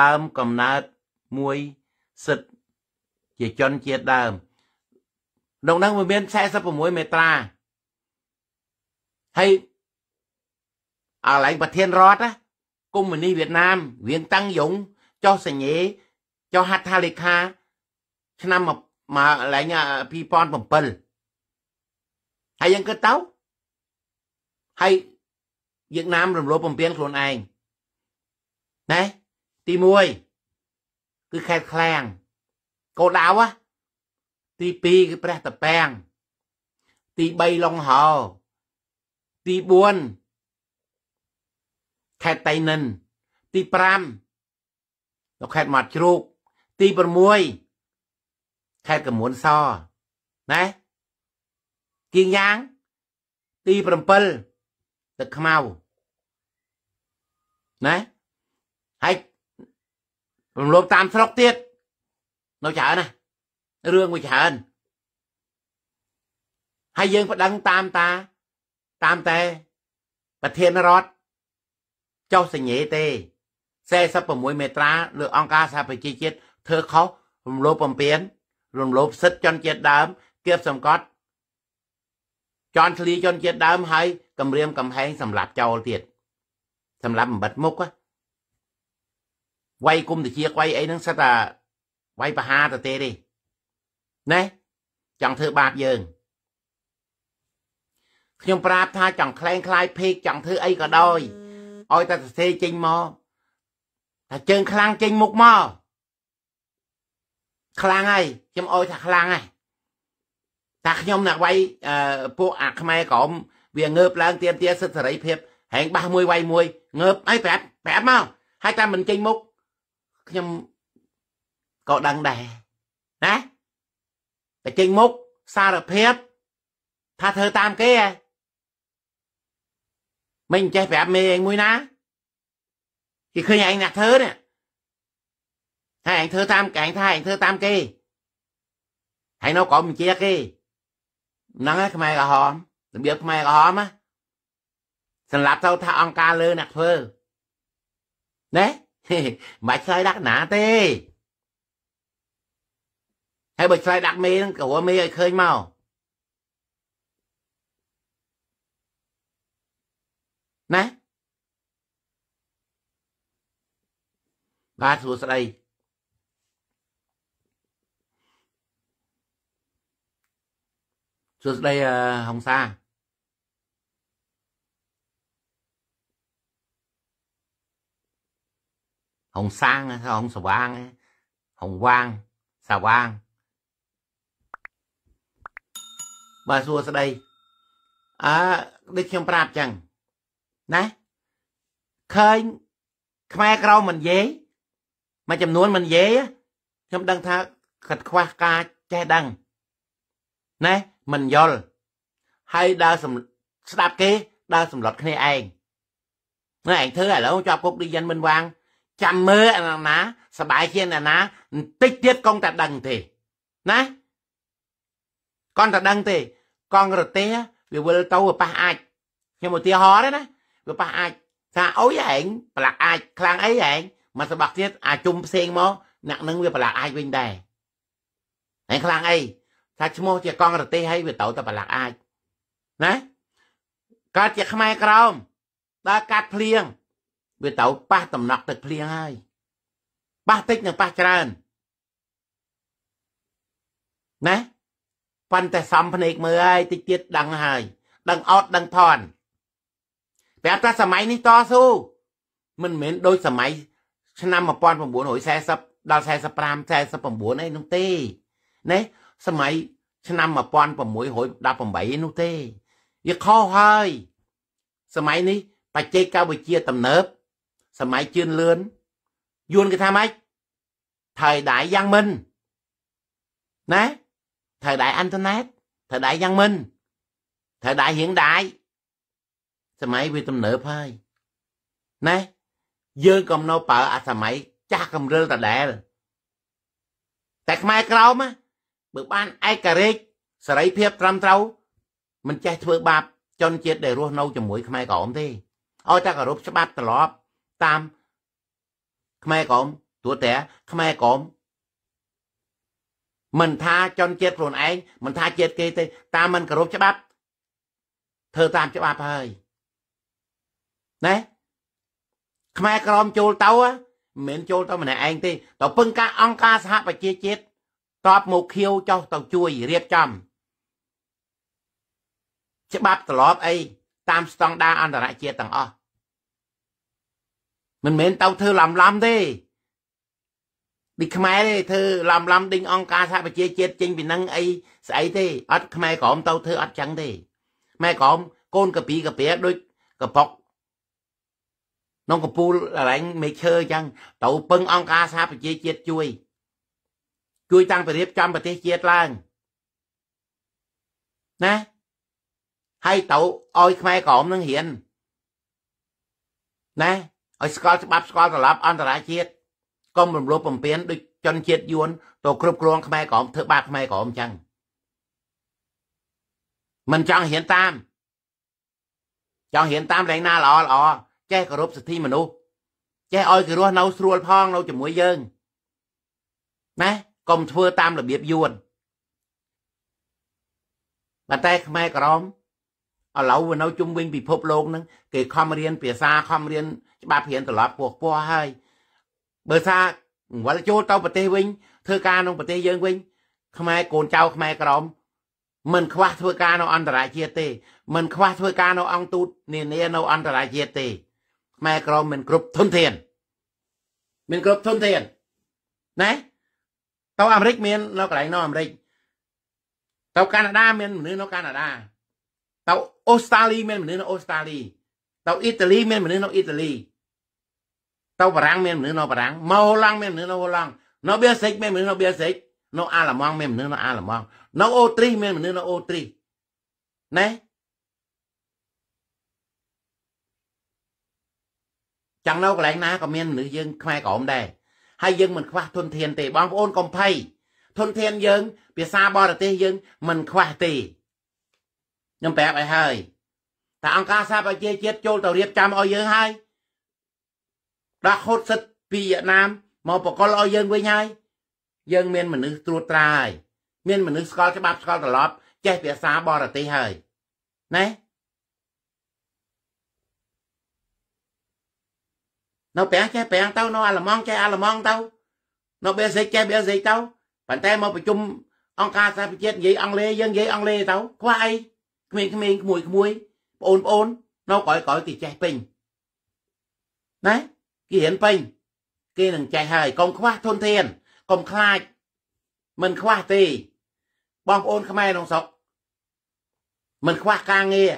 Speaker 1: ដើមកំណើត1សិទ្ធជាជនជាតិដើមក្នុងនោះវាមាន46មេត្រាហើយអាឡែងប្រធានរដ្ឋកុំមុនីវៀតណាមវៀងតាំងយងចុះសញ្ញេចុះហត្ថលេខា ឆ្នាំមកឡែង2007ហើយយើងគិតទៅហើយវៀតណាមរំលោភបំពានខ្លួនឯងណែទី1គឺខេត្តឃ្លាំងកោដៅទី2គឺព្រះតប៉ែងទី3លង្ហោទី4ខេត្តតៃនិន ទី5នៅខេត្តមាត់ជ្រូក ទី6ខេត្តកមួនសណាគៀងយ៉ាងទី7ទឹកខ្មៅណាហើយរំលោភតាមស្រុកទៀតនៅច្រើនណារឿងមួយច្រើនហើយយើងប្តឹងតាមតាតាមតែប្រធានរដ្ឋចុះសញ្ញេទេ46មេត្រាលើអង្គការសហប្រជាជាតិធ្វើខុសរំលោភបំពានរំលោភសិទ្ធិជនជាតិដើមគៀបសង្កត់ចន់ធ្លីជនជាតិដើមហើយគម្រាមកំហែង សម្រាប់ចោលទៀតសម្រាប់បំបិតមុខវាយគុំតិចវាយអីហ្នឹងសិតតែវាយប្រហារទៅទេទេណែចង់ធ្វើបាបយើងខ្ញុំប្រាប់ថា ចង់ខ្លែងខ្លាយភេកចង់ធ្វើអីក៏ដោយឲ្យតែសរសេរចេញមកថាជើងខ្លាំងចេញមុខមកខ្លាំងហើយខ្ញុំអោយថាខ្លាំងហើយតែខ្ញុំណាក់វាយពួកអាខ្មែរក្រមវាងើបឡើងទៀមទាសិទ្ធិសេរីភាពហែងបាសមួយវាយមួយងើបអីប្រាប់ប្រាប់មកហើយតែមិនចេញមុខខ្ញុំក៏ដឹងដែរណាតែចេញមុខសារភាពថាធ្វើតាមគេហ៎មិនចេះប្រាប់មេឯងមួយណាគេឃើញឯងអ្នកធ្វើនេះហើយឯងធ្វើតាមឯងថាឯងធ្វើតាមគេហើយនៅក៏មិនជាគេហ្នឹងឯងខ្មែរក្រហមរបៀបខ្មែរក្រហមណាសម្រាប់ទៅថាអង្គការលើអ្នកធ្វើណែឆ្លើយដាក់ណាទេហើយបើឆ្លើយដាក់មេហ្នឹងក៏មេឲ្យឃើញមកណាបាទសួស្តីសួស្តីហុងសា hồng sang hồng sà vang hồng vang xà vang បាទសួស្តីអើដូចខ្ញុំប្រាប់ចឹងណាឃើញខ្មែរក្រមមិននិយាយមួយចំនួនមិននិយាយខ្ញុំដឹងថាគាត់ខ្វះការចេះដឹងណាមិនយល់ហើយដើរស្ដាប់គេដើរសម្លុតគ្នាឯងណាឯងធ្វើឥឡូវចាប់គុកឌីយ៉ាន់មិនវាងចាំមើលអាណាសបាយជាអាណាបន្តិចទៀតកងតែដឹងទេណាកងតែដឹងទេកងរទេវាវិលទៅប៉ះអាចខ្ញុំឧទាហរណ៍ទេណាវាប៉ះអាចថាអុយឯងប្រឡាក់អាចខ្លាំងអីឯងមកសបាក់ទៀតអាជុំផ្សេងមកអ្នកនឹងវាប្រឡាក់អាចវិញដែរឯងខ្លាំងអីថាឈ្មោះជាកងរទេហើយវាទៅតែប្រឡាក់អាចណាកើតជាខ្មែរក្រោមដើរកាត់ភ្លៀងវាទៅប៉ះតំណក់ទឹកភ្លៀងហើយប៉ះតិចនិងប៉ះច្រើនណាប៉ុន្តែសំភ្នែកមើលហើយតិចទៀតដឹងហើយ ដឹងអត់ដឹងថន់ប្រាប់ថាសម័យនេះតស៊ូមិនមែនដូចសម័យឆ្នាំ1940ដល់45 49អីនោះទេណាសម័យឆ្នាំ1618នោះទេវាខុសហើយសម័យនេះបច្ចេកវិទ្យាទំនើបសម័យជឿនលឿនយួនគេថាម៉េចថៃដៃយ៉ាងមិនណាថៃដៃអ៊ីនធឺណិតថៃដៃយ៉ាងមិនថៃដៃរៀងដៃសម័យវាទំនើបហើយណាយើងកំណោប្រើអាសម័យចាស់កំរិលដដែលតែខ្មែរក្រោមបើបានឯករាជ្យសេរីភាព ត្រឹមត្រូវមិនចេះធ្វើ បាបជនជាតិដែលរស់នៅជាមួយ ខ្មែរក្រោមទេឲ្យតែគោរពច្បាប់ត្រឡប់តាមខ្មែរក្រមទូតែខ្មែរក្រមមិនថាជនជាតិខ្លួនឯងមិនថាជាតិគេទេ តាមមិនគោរពច្បាប់ធ្វើតាមច្បាប់ហើយណែខ្មែរក្រមចូលទៅមិនមែនចូលទៅម្នាក់ឯងទេតពឹងការអង្គការសហប្រជាជាតិតបមកខៀវចោះទៅជួយរៀបចំច្បាប់ត្រឡប់អី តាមស្តង់ដារអន្តរជាតិទាំងអស់មិនមែនទៅធ្វើឡំឡំទេដូចខ្មែរទេធ្វើឡំឡំដេញអង្គការសហប្រជាជាតិចេញពីនឹងអីស្អីទេ អត់ខ្មែរក្រមទៅធ្វើអត់ចឹងទេខ្មែរក្រមកូនកពីកពីដូចកប៉ុកនងកពូលរ៉ែងមេឈើចឹងទៅពឹងអង្គការសហប្រជាជាតិជួយជួយតាំងពីរៀបចំប្រទេសជាតិឡើងណាហើយទៅឲ្យខ្មែរក្រមនឹងរៀនណាឲ្យស្គាល់ច្បាប់ស្គាល់ត្រឡប់ អន្តរជាតិកុំរំលោភបំពានដូចជនជាតិយួនទៅគ្រប់គ្រងខ្មែរក្រមធ្វើបាបខ្មែរក្រមអញ្ចឹងមិនចង់ហ៊ានតាមចង់ហ៊ានតាមលែងណាល្អល្អចេះគោរពសិទ្ធិមនុស្សចេះឲ្យគេរស់នៅស្រួលផងនៅជាមួយយើងណាកុំធ្វើតាមរបៀបយួនតែខ្មែរក្រមឥឡូវនៅជុំវិញពិភពលោកហ្នឹង គេខំរៀនភាសាខំរៀនច្បាប់ហ៊ានត្រឡប់ពោះពោះហើយបើថាវល់ចូលទៅប្រទេសវិញធ្វើការក្នុងប្រទេសយើងវិញ ខ្មែរកូនចៅខ្មែរក្រមមិនខ្វះធ្វើការនៅអន្តរជាតិទេមិនខ្វះធ្វើការនៅអង្គទូត នានានៅ អន្តរជាតិទេ ខ្មែរក្រមមិនគ្រប់ធនធានមានគ្រប់ធនធានណាទៅអាមេរិកមាន នៅកន្លែងនៅអាមេរិកទៅកាណាដាមានមនុស្សនៅកាណាដាទៅអូស្ត្រាលី មានមនុស្សនៅអូស្ត្រាលីទៅអ៊ីតាលីមានមនុស្សនៅអ៊ីតាលីទៅបារាំងមានមនុស្សនៅបារាំងមកហូឡង់មានមនុស្សនៅហូឡង់នៅប៊ែលហ្សិកមានមនុស្សនៅប៊ែលហ្សិកនៅអាល្លឺម៉ង់មានមនុស្សនៅអាល្លឺម៉ង់នៅអូទ្រីសមានមនុស្សនៅអូទ្រីសណែចាំងនៅកន្លែងណាក៏មានមនុស្សយើងខ្មែរក្រមដែរហើយយើងមិនខ្វះធនធានទេបងប្អូនកុំភ័យធនធានយើងភាសាបរទេសយើង មិនខ្វះទេខ្ញុំប្រាប់ឲ្យហើយតែអង្គការសហប្រជាជាតិចូលទៅរៀបចំឲ្យយើងហើយដាក់ហូតសិទ្ធពីវៀតណាមមកបកលឲ្យយើងវិញហើយ យើងមានមនុស្សត្រួតត្រាហើយមានមនុស្សស្គាល់ច្បាប់ស្គាល់ត្រឡប់ ចេះភាសាបរទេសហើយណែនៅប្រាំងចេះប្រាំងទៅនៅអាល្លឺម៉ង់ចេះអាល្លឺម៉ង់ទៅនៅបេសិកចេះបេសិកទៅប៉ុន្តែមកប្រជុំអង្គការសហប្រជាជាតិនិយាយអង់គ្លេសយើងនិយាយអង់គ្លេសទៅខ្វះអីក្មេងៗក្មួយៗបងប្អូននៅក្រោយក្រោយគេចេះពេញណាគេរៀនពេញគេនឹងចេះហើយកុំខ្វះធនធានកុំខ្លាចមិនខ្វះទេបងប្អូនខ្មែរក្នុងស្រុក មិនខ្វះការងារ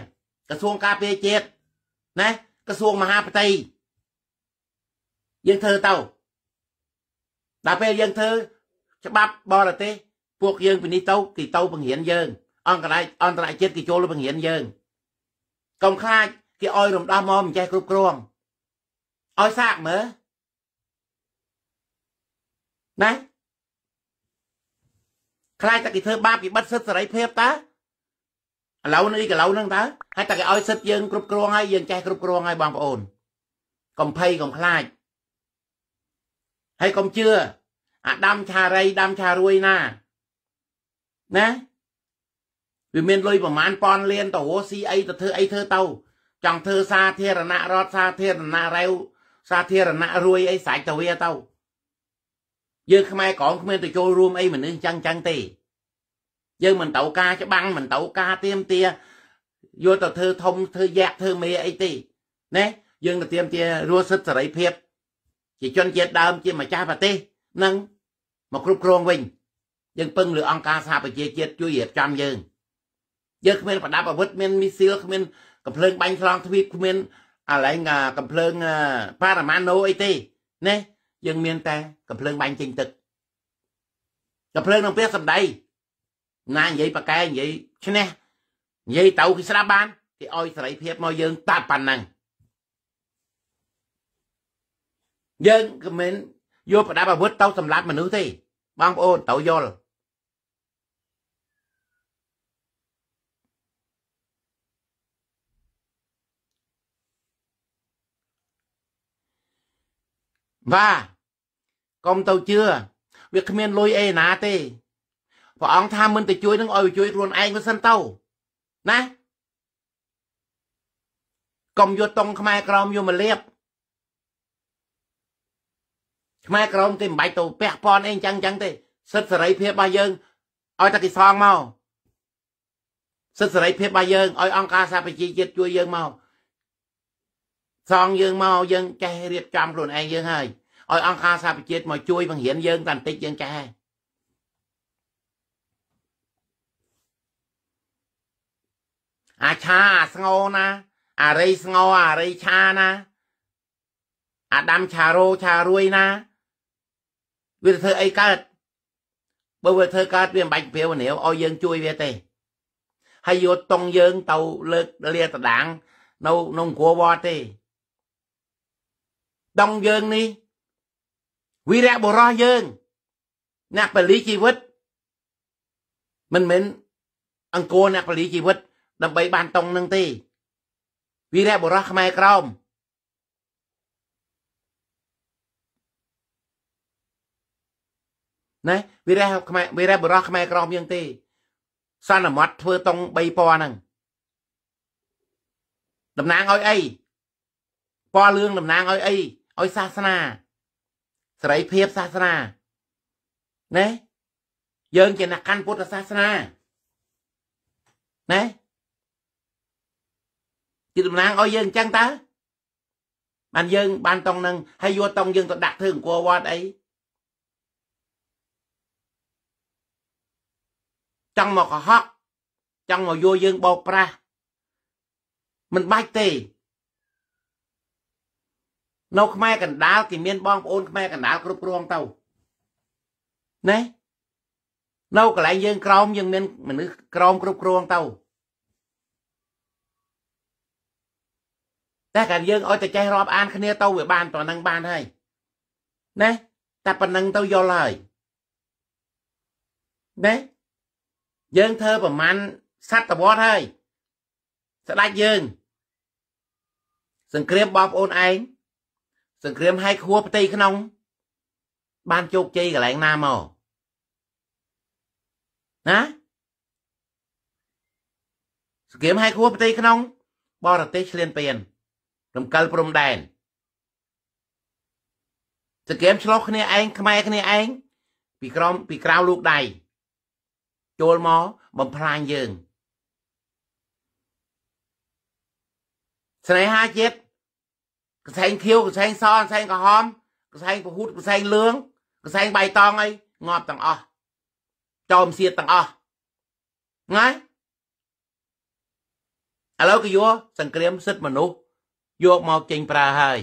Speaker 1: ក្រសួងការពារជាតិណាក្រសួងមហាផ្ទៃយើងធ្វើទៅដល់ពេលយើងធ្វើច្បាប់បរទេសពួកយើងពីនេះទៅគេទៅបង្រៀនយើង អង្គរជាតិអន្តរជាតិគេចូលបង្រៀនយើងកុំខ្លាចគេឲ្យរំដោះមកមិនចេះគ្រប់គ្រងឲ្យសាកមើលណាខ្លាចតែគេធ្វើបាបគេបិទសិទ្ធិសេរី ភាពតើឥឡូវនេះកឡូវហ្នឹងតើហើយតែគេឲ្យសិទ្ធិយើងគ្រប់គ្រងហើយយើងចេះគ្រប់គ្រងហើយបងប្អូនកុំភ័យកុំខ្លាចហើយកុំជឿអាដាំឆារីដាំឆារួយណាណាវាមានលុយប្រមាណប៉ុនលានទៅអូស៊ីអីទៅធ្វើអីធ្វើទៅចង់ធ្វើសាធារណៈរដ្ឋសាធារណៈរាវសាធារណៈរួយអីសាច់ទៅវាទៅយើងខ្មែរក្រមគ្មានទៅចូលរួមអីមនុស្សចឹងចឹងទេយើងមិនទៅការច្បាំងមិនទៅការទៀមទាយកទៅធ្វើធំធ្វើយ៉ាក់ធ្វើមេអីទេណែយើងទៅទៀមទារស់សិទ្ធិសេរីភាពជាជនជាតិដើមជាម្ចាស់ប្រទេសនឹងមកគ្រប់គ្រងវិញ យើង ពឹងលើអង្គការសហប្រជាជាតិជួយរៀបចំយើងយើងគ្មានប្រដាប់អាវុធមានមីសៀលគ្មានកំភ្លើងបាញ់ឆ្លងទ្វីបគ្មានអាឡែងកំភ្លើងប៉ារ៉ាម៉ាណូអីទេណាយើងមានតែកំភ្លើងបាញ់ចេញទឹកកំភ្លើងនឹងព្រះសម្ដីណានិយាយប៉កែនិយាយឈ្នះនិយាយទៅគេស្ដាប់បានគេឲ្យសេរីភាពមកយើងតាប៉ុណ្ណឹងយើងក៏មិនយកប្រដាប់អាវុធទៅសម្លាប់មនុស្សទេបងប្អូនត្រូវយល់វ៉ាកុំទៅជឿវាគ្មានលុយអីណាទេព្រះអង្គថាមិនទៅជួយនឹងឲ្យជួយខ្លួនឯងវាសិនទៅណាកុំយកតុងខ្មែរក្រមយកមកលៀបខ្មែរក្រមគេមិនបាច់ទៅពះពាន់អីចឹងចឹងទេ សិទ្ធិសេរីភាពរបស់យើងឲ្យតែគេសងមកសិទ្ធិសេរីភាពរបស់យើងឲ្យអង្គការសហប្រជាជាតិជួយយើងមកសងយើងមកយើងចេះរៀបចំខ្លួនឯងយើងហើយឲ្យអង្គការសហប្រជាជាតិមកជួយបង្រៀនយើងតែបន្តិចយើងចេះហើយអាឆាអាស្ងោណា
Speaker 2: អារីស្ងោអារ
Speaker 1: ីឆាណាអាដាំឆារោឆារួយណា វាធ្វើអីកើតបើវាធ្វើកើតវាមិនបាច់ព្រាវនាវឲ្យយើង ជួយវាទេ ហើយយកតង់យើងទៅលើកលាតដាងនៅក្នុងគួវត្តទេតង់យើងនេះវីរៈបុរសយើងអ្នកពលីជីវិតមិនមែនអង្គរអ្នកពលីជីវិត ដើម្បីបានតង់នឹងទេវីរៈបុរសខ្មែរក្រមណាវីរៈខ្មែរវីរៈបុរសខ្មែរក្រមយើងទេសន្មត់ធ្វើតង់3ពណ៌ហ្នឹងតំណាងឲ្យអីពណ៌លឿងតំណាងឲ្យអីឲ្យសាសនាសេរីភាពសាសនាណាយើងជាអ្នកកាន់ពុទ្ធសាសនាណាជាតំណាងឲ្យយើងអញ្ចឹងតើបានយើង បានតង់នឹងហើយយកតង់យើងទៅដាក់ធ្វើអង្គរវត្តអីចង់មកកុហកចង់មកយកយើងបោកប្រាស់មិនបាច់ទេនៅខ្មែរកណ្ដាលគេមានបងប្អូនខ្មែរកណ្ដាលគ្រប់គ្រងទៅណានៅកន្លែងយើងក្រោមយើងមានមនុស្សក្រោមគ្រប់គ្រងទៅតែកាលយើងឲ្យតែចេះរាប់អានគ្នាទៅវាបានតនឹងបានហើយណាតែប៉ុណ្្នឹងទៅយល់ហើយណាយើងធ្វើប្រមាណសតវត្សហើយស្ដាច់យើងសង្គ្រាមបងប្អូនឯងសង្គ្រាមហែកហួរផ្ទៃក្នុង បានជោគជ័យកន្លែងណាមកណាសង្គ្រាមហែកហួរផ្ទៃក្នុង បរទេសឆ្លៀនពៀនរំកិលព្រំដែនសង្គ្រាមឆ្លោះគ្នាឯងខ្មែរគ្នាឯងពីក្រមពីក្រៅលោកដៃចូលមកបំផ្លាញយើងស្នេហាជាតិកសែងខៀវកសែងសកសែងក្រហមកសែងពហូតកសែងលឿងកសែងបៃតងអីងាប់ទាំងអស់ចោមសៀតទាំងអស់ងាយឥឡូវគេយកសង្គ្រាមសិទ្ធិមនុស្សយកមកចេញប្រើហើយ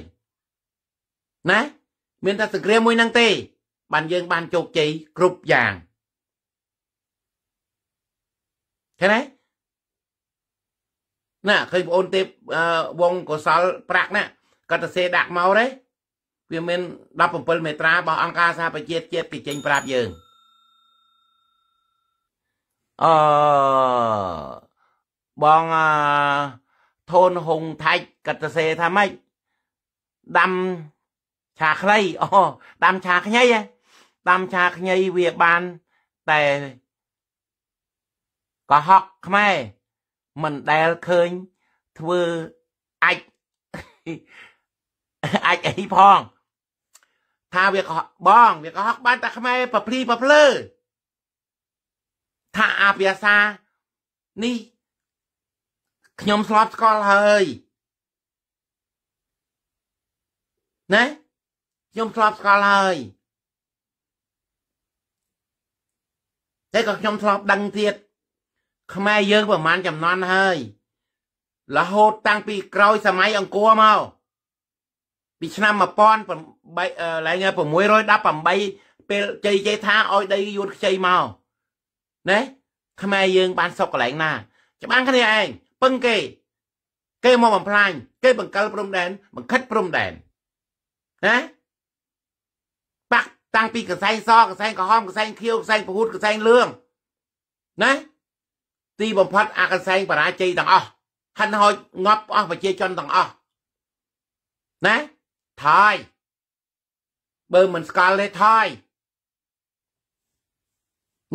Speaker 1: ណាមានតែសង្គ្រាមមួយហ្នឹងទេបានយើងបានជោគជ័យគ្រប់យ៉ាងឃើញទេណាឃើញបងអូនទេវងកសលប្រាក់ណាគាត់ទៅសេដាក់មកទេវាមាន17មេត្រារបស់អង្គការសហប្រជាជាតិគេចេញប្រាប់យើងអឺបងធូនហុងថៃកតសេថាម៉េចដាំឆាខ្លីអូដាំឆាខ្ញីដាំឆាខ្ញីវាបានតែកុហកខ្មែរមិនដែលឃើញធ្វើអាចអាចអីផងថាវាកុហកបងវាកុហកបានតែខ្មែរប្រភ្លីប្រភ្លើថាអាភាសានេះខ្ញុំស្លាប់ស្គាល់ហើយណាខ្ញុំស្លាប់ស្គាល់ហើយតែក៏ខ្ញុំស្លាប់ដឹងទៀតខ្មែរយើងប្រហែលចំនួនហើយរហូត តាំងពីក្រោយសម័យអង្គរមកពីឆ្នាំ1800ឡើង618ពេលជ័យជ័យថាឲ្យដីយួនខ្ចីមកណែខ្មែរយើងបានសុខកន្លែងណា ច្បាំងគ្នាឯងពឹងគេ គេមកបំផ្លាញគេ បង្កិលព្រំដែនបង្ខិតព្រំដែនណាបាក់តាំងពីកសែងសកសែងក្រហមកសែងខៀវកសែងពហុតកសែងលឿងណាទីបំផុតអាកសែងបរាជ័យទាំងអស់ហិនហោចងាប់អស់ប្រជាជនទាំងអស់ណាថាយបើមិនស្គាល់ទេថាយ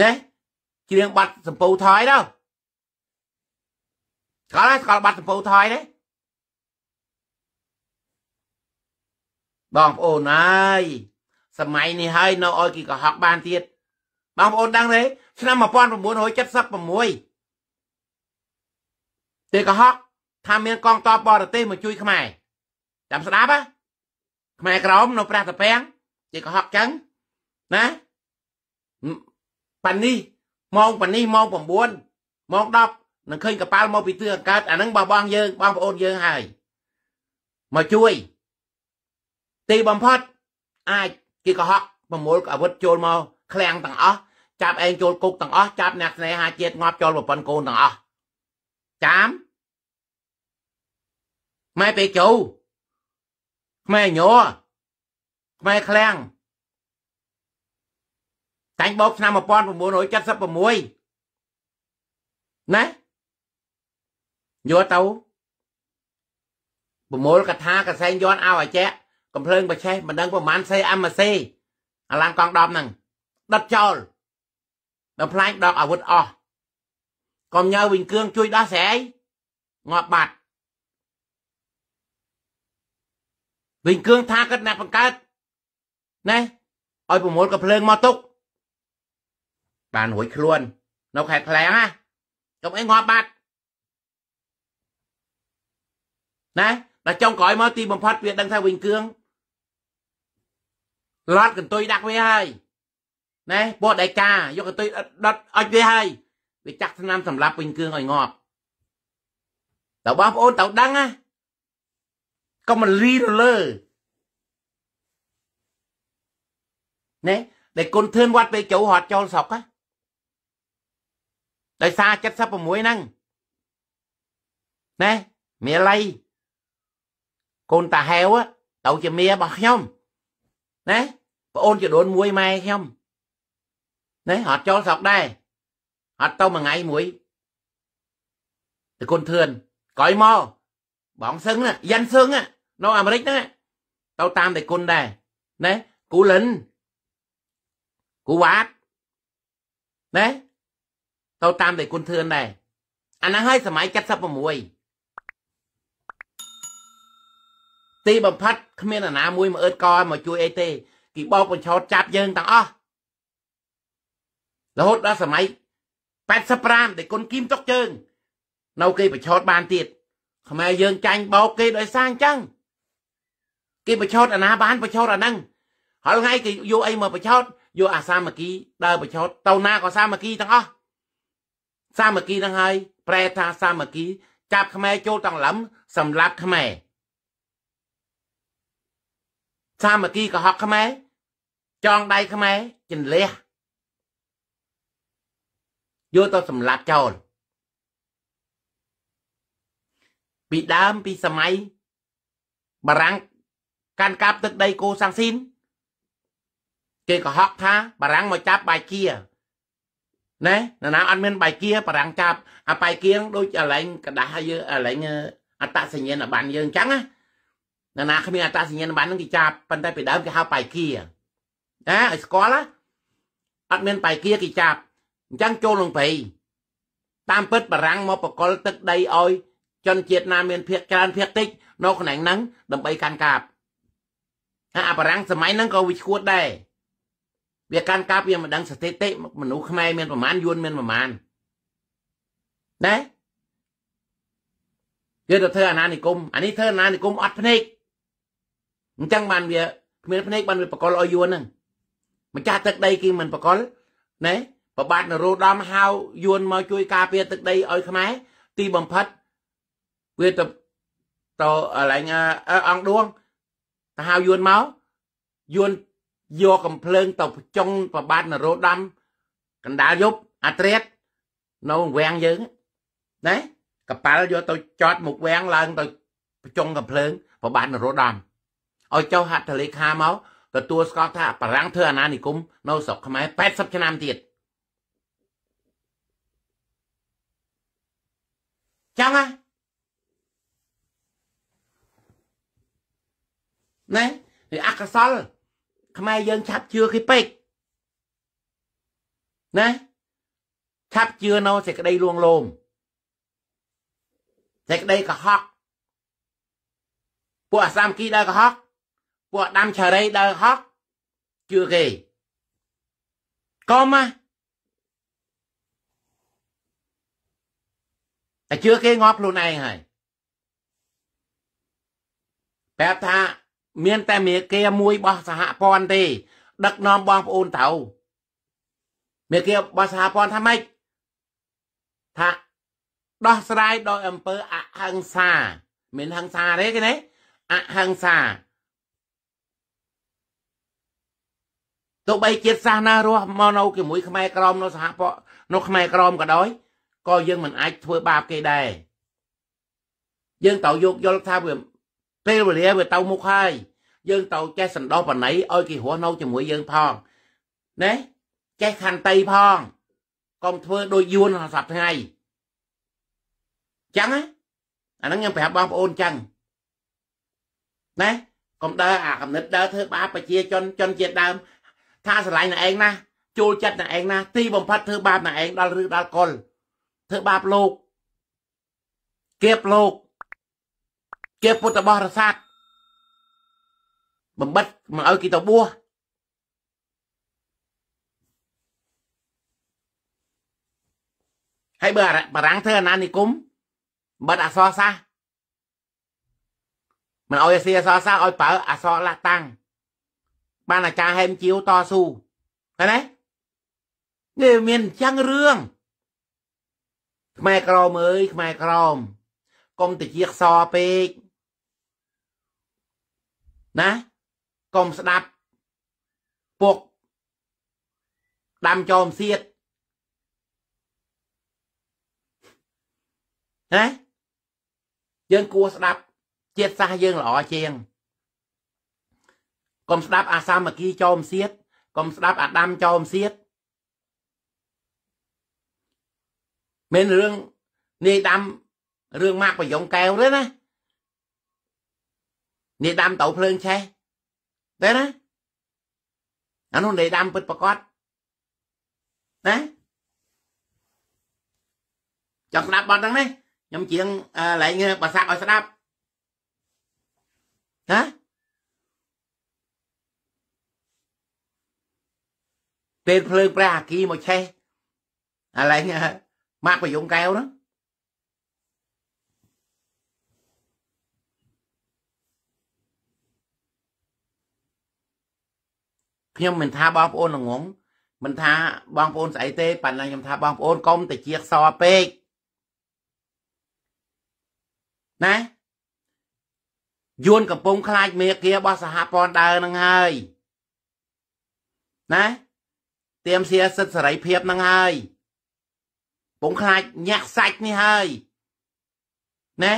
Speaker 1: ណែច្រៀងបាត់សំពៅថាយដល់ស្គាល់ហើយស្គាល់បាត់សំពៅថាយទេបងប្អូនអើយសម័យនេះហើយនៅឲ្យគេកុហកបានទៀតបងប្អូនដឹងទេឆ្នាំ1976ទេកុហកថាមានកងទ័ពបរទេសមកជួយ ខ្មែរចាំស្ដាប់ណាខ្មែរក្រមនៅព្រះតាពាំងនិយាយកុហកចឹងណាប៉ានេះម៉ោងប៉ានេះម៉ោង9ម៉ោង10នឹងឃើញកប៉ាល់មកពីទឿអង្កើតអាហ្នឹងបងបងយើងបងប្អូនយើងហើយមកជួយទីបំផុតអាចគេកុហកប្រមូលអាវុធចូលមកឃ្លាំងទាំងអស់ចាប់ឯងចូលគុកទាំងអស់ចាប់អ្នកស្នេហាជាតិងាប់ចូលប្រពន្ធកូនទាំងអស់ចាំម៉ែពេកចូលខ្មែរញ័រខ្មែរឃ្លាំងតាំងបោកឆ្នាំ1976ណាយល់ទៅប្រមូលកថាកសែងយន់អោអាចាក់កំភ្លើងបឆេះមិនដឹងប្រហែលសេអាមសេអាឡាំងកង10ហ្នឹងដុតចោលដល់ផ្លាញដកអាវុធអស់កំញើវិញគ្រឿងជួយដោះស្រាយងាប់បាត់វិញគ្រឿងថាគិតអ្នកបង្កើតណែឲ្យប្រមូលកភ្លើងមកទុកបានរួចខ្លួន នៅខែក្លាំងណាកុំអីងាប់បាត់ណាដល់ចុងក្រោយមកទីបំផុតវាដឹងថាវិញគ្រឿងឡត់កន្ទុយដាក់វាហើយណែពួកដៃកាយកកន្ទុយដុតអុចវាហើយវាចាក់ថ្នាំសម្លាប់វិញគ្រឿងឲ្យងាប់តើបងប្អូនត្រូវដឹងណាក៏មិនរីរលើណែដែលគុណធឿនវត្តពេជ្រហត់ចូលស្រុកណាដោយសារ76ហ្នឹងណែមាល័យកូនតាហែវទៅជាមារបស់ខ្ញុំណែប្អូនជាដូនមួយម៉ែខ្ញុំណែអត់ចូលស្រុកដែរអត់ទៅមួយថ្ងៃមួយតែគុណធឿនក្រោយមកបងសឹងយ៉ាន់សឹងនៅអាមេរិកហ្នឹងទៅតាមតែគុណដែរណែគូលិនគូវ៉ាតណែទៅតាមតែគុណធឿនដែរអាហ្នឹងហើយសម័យ76ទីបំផាត់គ្មាន អាណាមួយមកអឺតកមកជួយអីទេគេបោកបញ្ឆោតចាប់យើងទាំងអស់រហូតដល់សម័យ85ដែលគុណគីមຕົកជើង នៅគេបញ្ឆោតបានទៀតខ្មែរយើងចាញ់បោកគេដោយសារអញ្ចឹងគេប្រឆោតអាណាបានប្រឆោតអាហ្នឹងហើយថ្ងៃគេយកអីមកប្រឆោតយកអាសាមគ្គី ដើរប្រឆោតទៅណាក៏សាមគ្គីទាំងអស់សាមគ្គីហ្នឹងហើយប្រែថាសាមគ្គី ចាប់ខ្មែរចូលទាំងលំសម្លាប់ខ្មែរសាមគ្គីកុហកខ្មែរចងដៃខ្មែរ ចិនលះយកទៅសម្លាប់ចោលពីដើមពីសម័យបារាំងកាន់កាប់ទឹកដីកូសាំងស៊ីនគេកុហកថាបារាំងមកចាប់បាយគៀណែនរណាអត់មានបាយគៀបារាំងចាប់អាបាយគៀដូចអាឡែងกระดาษយើងអាឡែងអត្តសញ្ញាណប័ណ្ណយើងអញ្ចឹងណានរណាគ្មានអត្តសញ្ញាណប័ណ្ណនឹងគេចាប់ប៉ុន្តែពីដើមគេហៅបាយគៀណាឲ្យស្គាល់ណាអត់មានបាយគៀគេចាប់អញ្ចឹងចូលលងព្រៃតាមពិតបារាំងមកបកលទឹកដីឲ្យជនជាតិណាមាន ភាគច្រើនភាគតិចនៅក្នុងហ្នឹងដើម្បីកាន់កាប់ហើយអាបរាំងសម័យហ្នឹងក៏វាឈួតដែរវាកាន់កាប់វាមិនដឹងស្ថិតិមនុស្សខ្មែរមានប្រមាណយួនមានប្រមាណណាគេទៅធ្វើអាណានិគមអានេះធ្វើអាណានិគមអត់ភ្នែកអញ្ចឹងបានវា គ្មានភ្នែកបានវាបកលឲ្យយួនហ្នឹងម្ចាស់ទឹកដីគេមិនបកលណាប្របាទនរោត្តមហៅយួនមកជួយការពារទឹកដីឲ្យខ្មែរទីបំផិតវាទៅទៅកន្លែងអង្គឌួងទៅហៅយួនមកយួនយកកំភ្លើង ទៅប្រចុងប្របាទនរោត្តមកណ្ដាលយប់អាត្រិតនៅវាំងយើងណាកប៉ាល់យកទៅចតមុខវាំងឡើង ទៅប្រចុងកំភ្លើងប្របាទនរោត្តមឲ្យចុះហត្ថលេខាមកទទួលស្គាល់ថាបារាំងធ្វើអាណានិគមនៅស្រុកខ្មែរ80ឆ្នាំទៀតចឹងហ៎ណាវាអកសលខ្មែរយើងឆាប់ជឿគេពេកណាឆាប់ជឿនៅសេចក្តីលួងលោមសេចក្តីកុហកពួកអាសាមគីដែលកុហកពួកដាំឆរីដែលកុហកជឿគេកុំណាតែជឿគេងាប់ខ្លួនឯងហើយប្រាប់ថាមានតែមេគាមួយរបស់សហព័ន្ធទេដឹកនាំបងប្អូនទៅមេគារបស់សហព័ន្ធថាម៉េចថាដោះស្រាយដោយអំពើអហិង្សា មានហិង្សាទេគេណាអហិង្សាទោះបីជាតិសាសនារស់មកនៅជាមួយខ្មែរក្រមនៅសហព័ន្ធនៅខ្មែរក្រមក៏ដោយក៏យើងមិនអាចធ្វើបាបគេដែរយើងត្រូវយោគយល់ថាវាពេលវេលាវាទៅមុខហើយយើងទៅចេះសណ្ដោបណៃឲ្យគេរស់នៅជាមួយយើងផងណែចេះខន្តីផងកុំធ្វើដូចយួនសប្ថ្ងៃចឹងអាហ្នឹងខ្ញុំប្រាប់បងប្អូនចឹងណាកុំដើរអាកំណត់ដើរធ្វើបាប ប្រជាជនជនជាតិដើម ថាស្រឡាញ់នឯងណាជួលចិត្តនឯងណាទីបំផិតធ្វើបាបនឯងដល់ឬដល់កុលធ្វើបាបលោកគៀបលោកជាពុទ្ធបរិស័ទបំបិតមកឲ្យគេទៅបួសហើយបើបារាំងធ្វើអាណានិគមបិទអសរសាសមិនឲ្យអាសីអសរសាសឲ្យប្រើអសរឡាតាំងបានអាចារ្យហែមជាវតស៊ូឃើញទេនេះមានអញ្ចឹងរឿងខ្មែរក្រមអើយខ្មែរក្រម កុំតិចខ្សោពេកណាកុំស្ដាប់ពុកដាំចោមសៀតណាយើងគួរស្ដាប់ជាតិសាសយើងល្អជាងកុំស្ដាប់អាសាមគ្គីចោមសៀតកុំស្ដាប់អាដាមចោមសៀតមានរឿងនាយដាំរឿងម៉ាក់ប្រយងកែវទេណានេះដាំទៅភ្លើងឆេះទេណាអានោះនេះដាំពិតប្រកបណាចង់ស្ដាប់បទហ្នឹងណាខ្ញុំជាងឡែងបសាក់ឲ្យស្ដាប់ណាពេលភ្លើងព្រះអាគីមកឆេះអាឡែងម៉ាក់ប្រយងកែវហ្នឹងខ្ញុំមិនថាបងប្អូនល្ងងមិនថាបងប្អូនស្អីទេប៉ណ្ណាខ្ញុំថាបងប្អូនកុំតែជាខ្សោពេកណាយួនកំពុងខ្លាចមេគារបស់សហព័ន្ធដើរនឹងហើយណាទៀមសៀសិទ្ធសេរីភាពនឹងហើយពងខ្លាចញាក់សាច់នេះហើយណា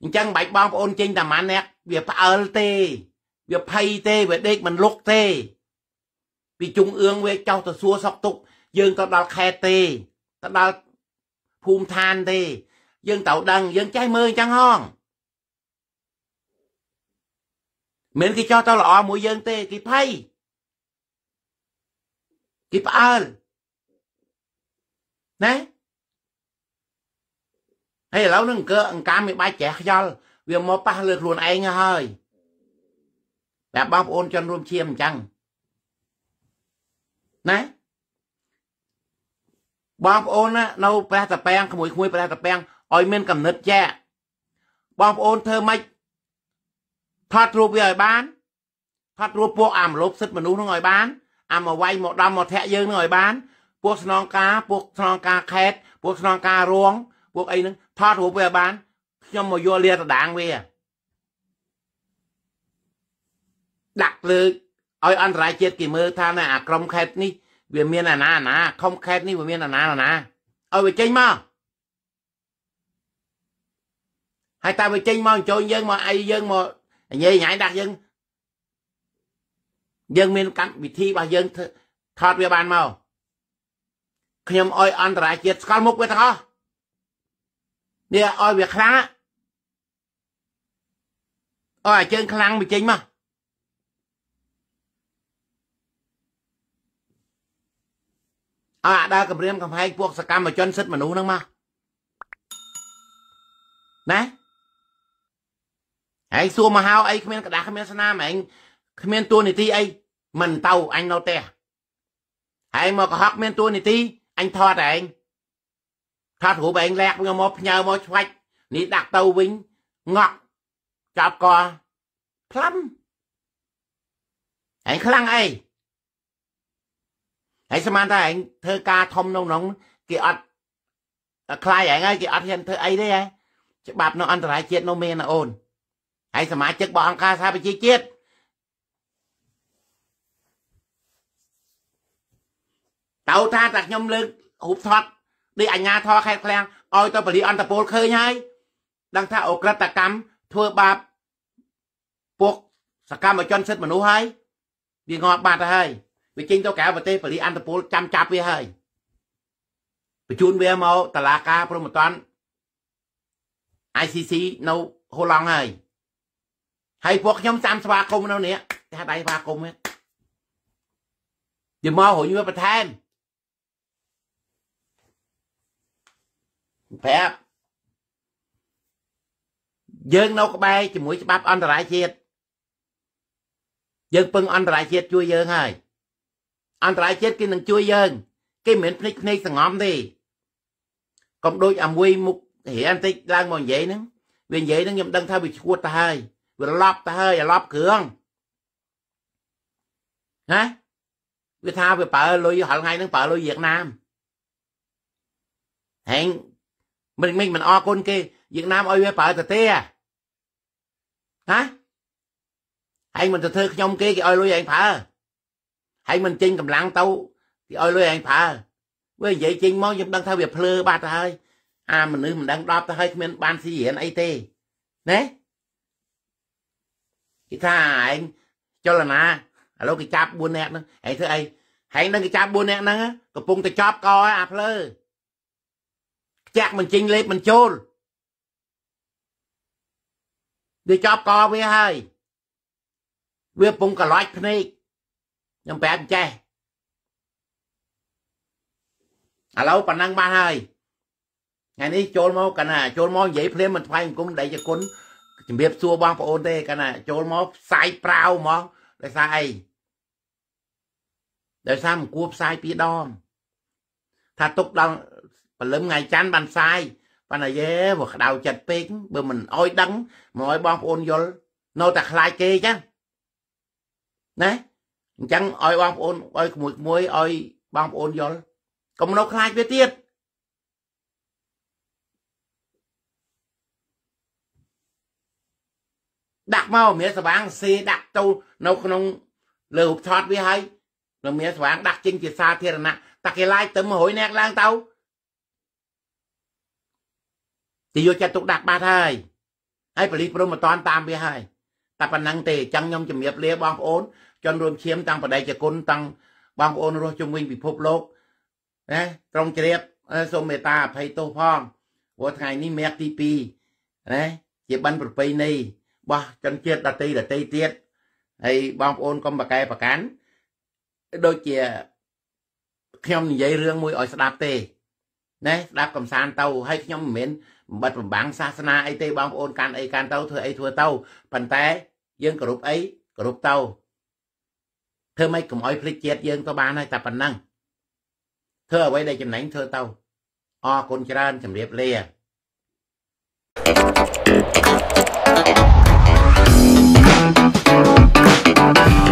Speaker 1: អញ្ចឹងបាច់បងប្អូនចេញតាម៉ានអ្នកវាផ្អើលទេ វាភ័យទេ វាដេកមិនលុកទេពីជុងអឿងវាចោះទៅសួរសក់ទុកយើងទៅដល់ខេត្តទេទៅដល់ភូមិឋានទេ យើងទៅដឹង យើងចេះមើលអញ្ចឹងហងមិនគេចោះទៅល្អមួយយើងទេគេភ័យគេផ្អើលណាហើយឥឡូវនឹងអង្គអង្គការមានបាយច្រះខ្យល់វាមកប៉ះលើខ្លួនឯងហើយតែបងប្អូនជនរួមឈាមអញ្ចឹងណាបងប្អូនណានៅព្រះតាពាំងក្មួយក្មួយព្រះតាពាំងឲ្យមានកំណត់ចាក់បងប្អូនធ្វើម៉េចថតរូបវាឲ្យបានថតរូបពួកអាមលប់សិទ្ធិមនុស្សនឹងឲ្យបានអាមអវ័យមកដំមកធាក់យើងនឹងឲ្យបាន ពួកស្នងការពួកស្នងការខេតពួកស្នងការរងពួកអីហ្នឹងថតរូបវាឲ្យបានខ្ញុំមកយកលាតដាងវាដាក់លើឲ្យអន្តរជាតិគេមើលថាណាអាក្រុមខេត នេះវាមានអាណាអាណាខុំខេតនេះវាមានអាណាអាណាឲ្យវាចេញមកហើយតើវាចេញមកអញ្ជើញយើងមកអីយើងមកញ៉េញ៉ៃដាក់យើងយើងមានកម្មវិធីរបស់យើងថតវាបានមកខ្ញុំអោយអន្តរជាតិស្គាល់មុខវាទាំងអស់នេះអោយវាខ្លាំងអោយអាជើងខ្លាំងវាចេញមកឲ្យអាដើរគម្រាមកំហែងពួកសកម្មជនសិទ្ធិមនុស្សហ្នឹងមកណាឯងសួរមកហៅអីគ្មានกระดาษគ្មានស្នាមឯងគ្មាន ទួលនីតិអីមិនទៅអញនៅផ្ទះឯងមកកុហកគ្មានទួលនីតិអញថតឯងថតរូបឯងលាក់ខ្ញុំមកផ្ញើមកឆ្វាច់នេះដាក់ទៅវិញងក់ចាប់កផ្លាំឯងខ្លាំងអីហើយស្មានតែឯងធ្វើការធំក្នុងក្នុងគេអត់ខ្លាយឯងហើយគេអត់ហ៊ានធ្វើអីទេហ៎ច្បាប់នៅអន្តរជាតិនោះមានណាអូនហើយសមាជិករបស់អង្គការសហប្រជាជាតិតើថាតែខ្ញុំលើករូបថតដោយអាញាធរខេត្តឃ្លាំងឲ្យទៅពលិអន្តពលឃើញហើយដឹងថាអូក្រិតកម្មធ្វើបាបពួកសកម្មជន សិទ្ធិមនុស្សហើយវាងាប់បាត់ទៅហើយវាចេញទៅក្រៅប្រទេសបលីអន្តពលចាំចាប់វាហើយបញ្ជូនវាមកតឡាការព្រមតន់ ICC នៅហូឡង់ហើយហើយពួកខ្ញុំតាមស្វាគមន៍នៅនេះតែដៃស្វាគមន៍យមករញវាបន្ថែមប្រាប់យើងនៅក្បែរជាមួយច្បាប់អន្តរជាតិយើងពឹងអន្តរជាតិជួយយើងហើយអន្តរជាតិគេនឹងជួយយើង គេមិនភ្លេចភ្នែកសងំទេកុំដូចអាមួយមុខរៀនតិចឡើងមកនិយាយហ្នឹងវានិយាយហ្នឹងខ្ញុំដឹង ថាវាឈួតទៅហើយវាឡប់ទៅហើយអាឡប់គ្រឿងណាវាថាវាប្រើលុយរាល់ថ្ងៃហ្នឹងប្រើលុយវៀតណាមហេងមិនមិនមិនអរគុណគេវៀតណាមឲ្យវាប្រើតាទេហ៎ហែងមិនទៅធ្វើខ្ញុំគេគេឲ្យលុយឯងប្រើហើយមិនចេញកម្លាំងទៅគេឲ្យលុយឯងប្រើវានិយាយចេញមកខ្ញុំដឹងថាវាភ្លើ បាត់ទៅហើយអាមនុស្សមិនដឹង10ទៅហើយគ្មាន បានស៊ីរៀនអីទេណាគេថាឯងចលនាឥឡូវគេចាប់4នាក់ហ្នឹងឯងធ្វើអីហែងនឹងគេចាប់4នាក់ហ្នឹងកំពុងតែចប់កអាភ្លើខ្ចាក់មិនចេញលេបមិនចូលវាចប់កវាហើយវាកំពុងកលាច់ភ្នែកខ្ញុំប្រាប់ចេះឥឡូវប៉ុណ្ណឹងបានហើយថ្ងៃនេះចូលមកកណាចូលមកនិយាយភ្លាមមិនថ្វាយអង្គមដៃជគុណជំរាបសួរបងប្អូនទេកណាចូលមកផ្សាយប្រាវហ្មងដោយសារអីដោយសារមិនគួរផ្សាយពីរដងថាទុកដល់ព្រលឹមថ្ងៃច័ន្ទបានផ្សាយប៉ុន្តែយេវាក្តៅចិត្តពេកបើមិនអោយដឹងមកឲ្យបងប្អូនយល់នៅតែខ្លាចគេចឹងណាអញ្ចឹងឲ្យបងប្អូនឲ្យក្មួយក្មួយឲ្យបងប្អូនយល់កុំនៅខ្លាចវាទៀតដាក់មកមានស្វាងសេដាក់ទៅនៅក្នុង លើរូបថតវាហើយនៅមានស្វាងដាក់ចេញជាសាធារណៈតាគេឡាយទៅ100នាក់ឡើងទៅគេយកចិត្តទុកដាក់បាត់ហើយហើយប៉ូលីសព្រមមិនតាន់តាមវាហើយតែប៉ុណ្ណឹងទេអញ្ចឹងខ្ញុំជំរាបលា បងប្អូនជនរួមឈាមទាំងបដិជគុណទាំងបងប្អូនរស់ជុំវិញពិភពលោកណាត្រង់ជ្រាបសូមមេត្តាអភ័យទោសផងព្រោះថ្ងៃនេះមាឃទី2ណាជាបੰប្រពៃណីបោះជនជាតិដតីដតីទៀតហើយបងប្អូនកុំប្រកែប្រកាន់ដូចជាខ្ញុំនិយាយរឿងមួយឲ្យស្ដាប់ទេណែស្ដាប់កំសាន្តទៅហើយខ្ញុំមិនមែនបំបត្តិបំបាំងសាសនាអីទេបងប្អូនកាន់អីកាន់ទៅធ្វើអីធ្វើទៅប៉ុន្តែយើងគោរពអីគោរពទៅធ្វើម៉េចកុំឲ្យភ្លេចជាតិយើងទៅបានហើយតែប៉ុណ្ណឹងធ្វើអ្វីដែលចំណេញធ្វើទៅអរគុណច្រើនជម្រាបលា thank you